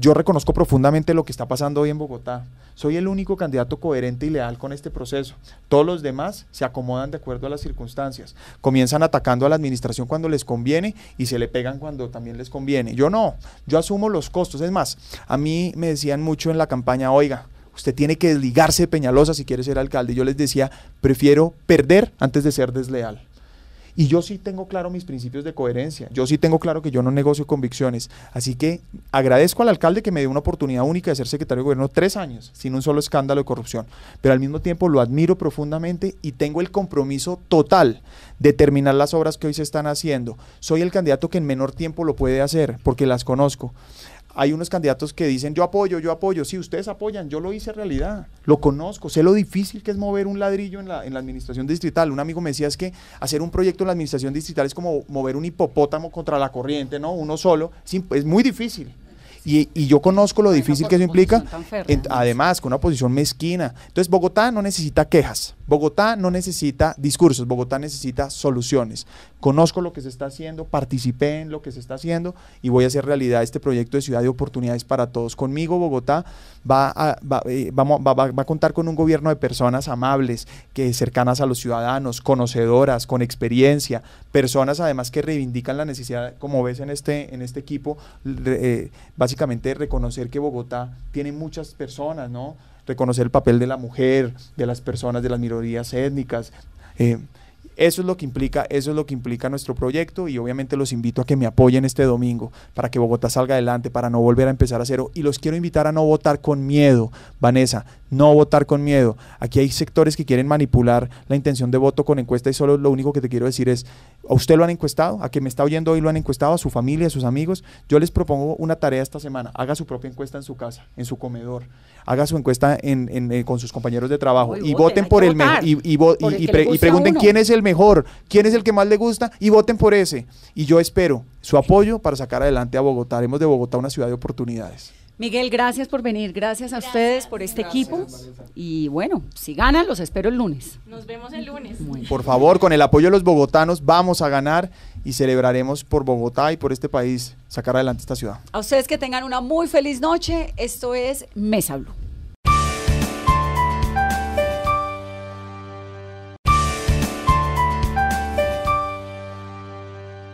yo reconozco profundamente lo que está pasando hoy en Bogotá. Soy el único candidato coherente y leal con este proceso. Todos los demás se acomodan de acuerdo a las circunstancias. Comienzan atacando a la administración cuando les conviene y se le pegan cuando también les conviene. Yo no, yo asumo los costos. Es más, a mí me decían mucho en la campaña, oiga, usted tiene que desligarse de Peñalosa si quiere ser alcalde. Yo les decía, prefiero perder antes de ser desleal. Y yo sí tengo claro mis principios de coherencia, yo sí tengo claro que yo no negocio convicciones. Así que agradezco al alcalde que me dio una oportunidad única de ser secretario de gobierno tres años, sin un solo escándalo de corrupción. Pero al mismo tiempo lo admiro profundamente y tengo el compromiso total de terminar las obras que hoy se están haciendo. Soy el candidato que en menor tiempo lo puede hacer, porque las conozco hay unos candidatos que dicen yo apoyo, yo apoyo, sí, ustedes apoyan, yo lo hice realidad, lo conozco, sé lo difícil que es mover un ladrillo en la, en la administración distrital. Un amigo me decía es que hacer un proyecto en la administración distrital es como mover un hipopótamo contra la corriente, ¿no? Uno solo, es muy difícil. Y, yo conozco lo difícil que eso implica, además con una posición mezquina. Entonces Bogotá no necesita quejas, Bogotá no necesita discursos, Bogotá necesita soluciones. Conozco lo que se está haciendo, participé en lo que se está haciendo y voy a hacer realidad este proyecto de ciudad de oportunidades para todos. Conmigo Bogotá va a, eh, va, a contar con un gobierno de personas amables, que cercanas a los ciudadanos, conocedoras, con experiencia, personas además que reivindican la necesidad, como ves en este, en este equipo, eh, básicamente reconocer que Bogotá tiene muchas personas, ¿no? Reconocer el papel de la mujer, de las personas de las minorías étnicas. Eh, eso es lo que implica, eso es lo que implica nuestro proyecto y obviamente los invito a que me apoyen este domingo para que Bogotá salga adelante, para no volver a empezar a cero. Y los quiero invitar a no votar con miedo, Vanessa no votar con miedo. Aquí hay sectores que quieren manipular la intención de voto con encuesta y solo lo único que te quiero decir es, a usted lo han encuestado, a quien me está oyendo hoy lo han encuestado, a su familia, a sus amigos. Yo les propongo una tarea esta semana, haga su propia encuesta en su casa, en su comedor, haga su encuesta eh, con sus compañeros de trabajo y voten, por el mejor y, pregunten quién es el mejor, quién es el que más le gusta y voten por ese. Y yo espero su apoyo para sacar adelante a Bogotá. Haremos de Bogotá una ciudad de oportunidades. Miguel, gracias por venir, gracias a ustedes por este equipo. Y bueno, si ganan, los espero el lunes. Nos vemos el lunes. Por favor, con el apoyo de los bogotanos, vamos a ganar y celebraremos por Bogotá y por este país sacar adelante esta ciudad. A ustedes que tengan una muy feliz noche. Esto es Mesa Blue.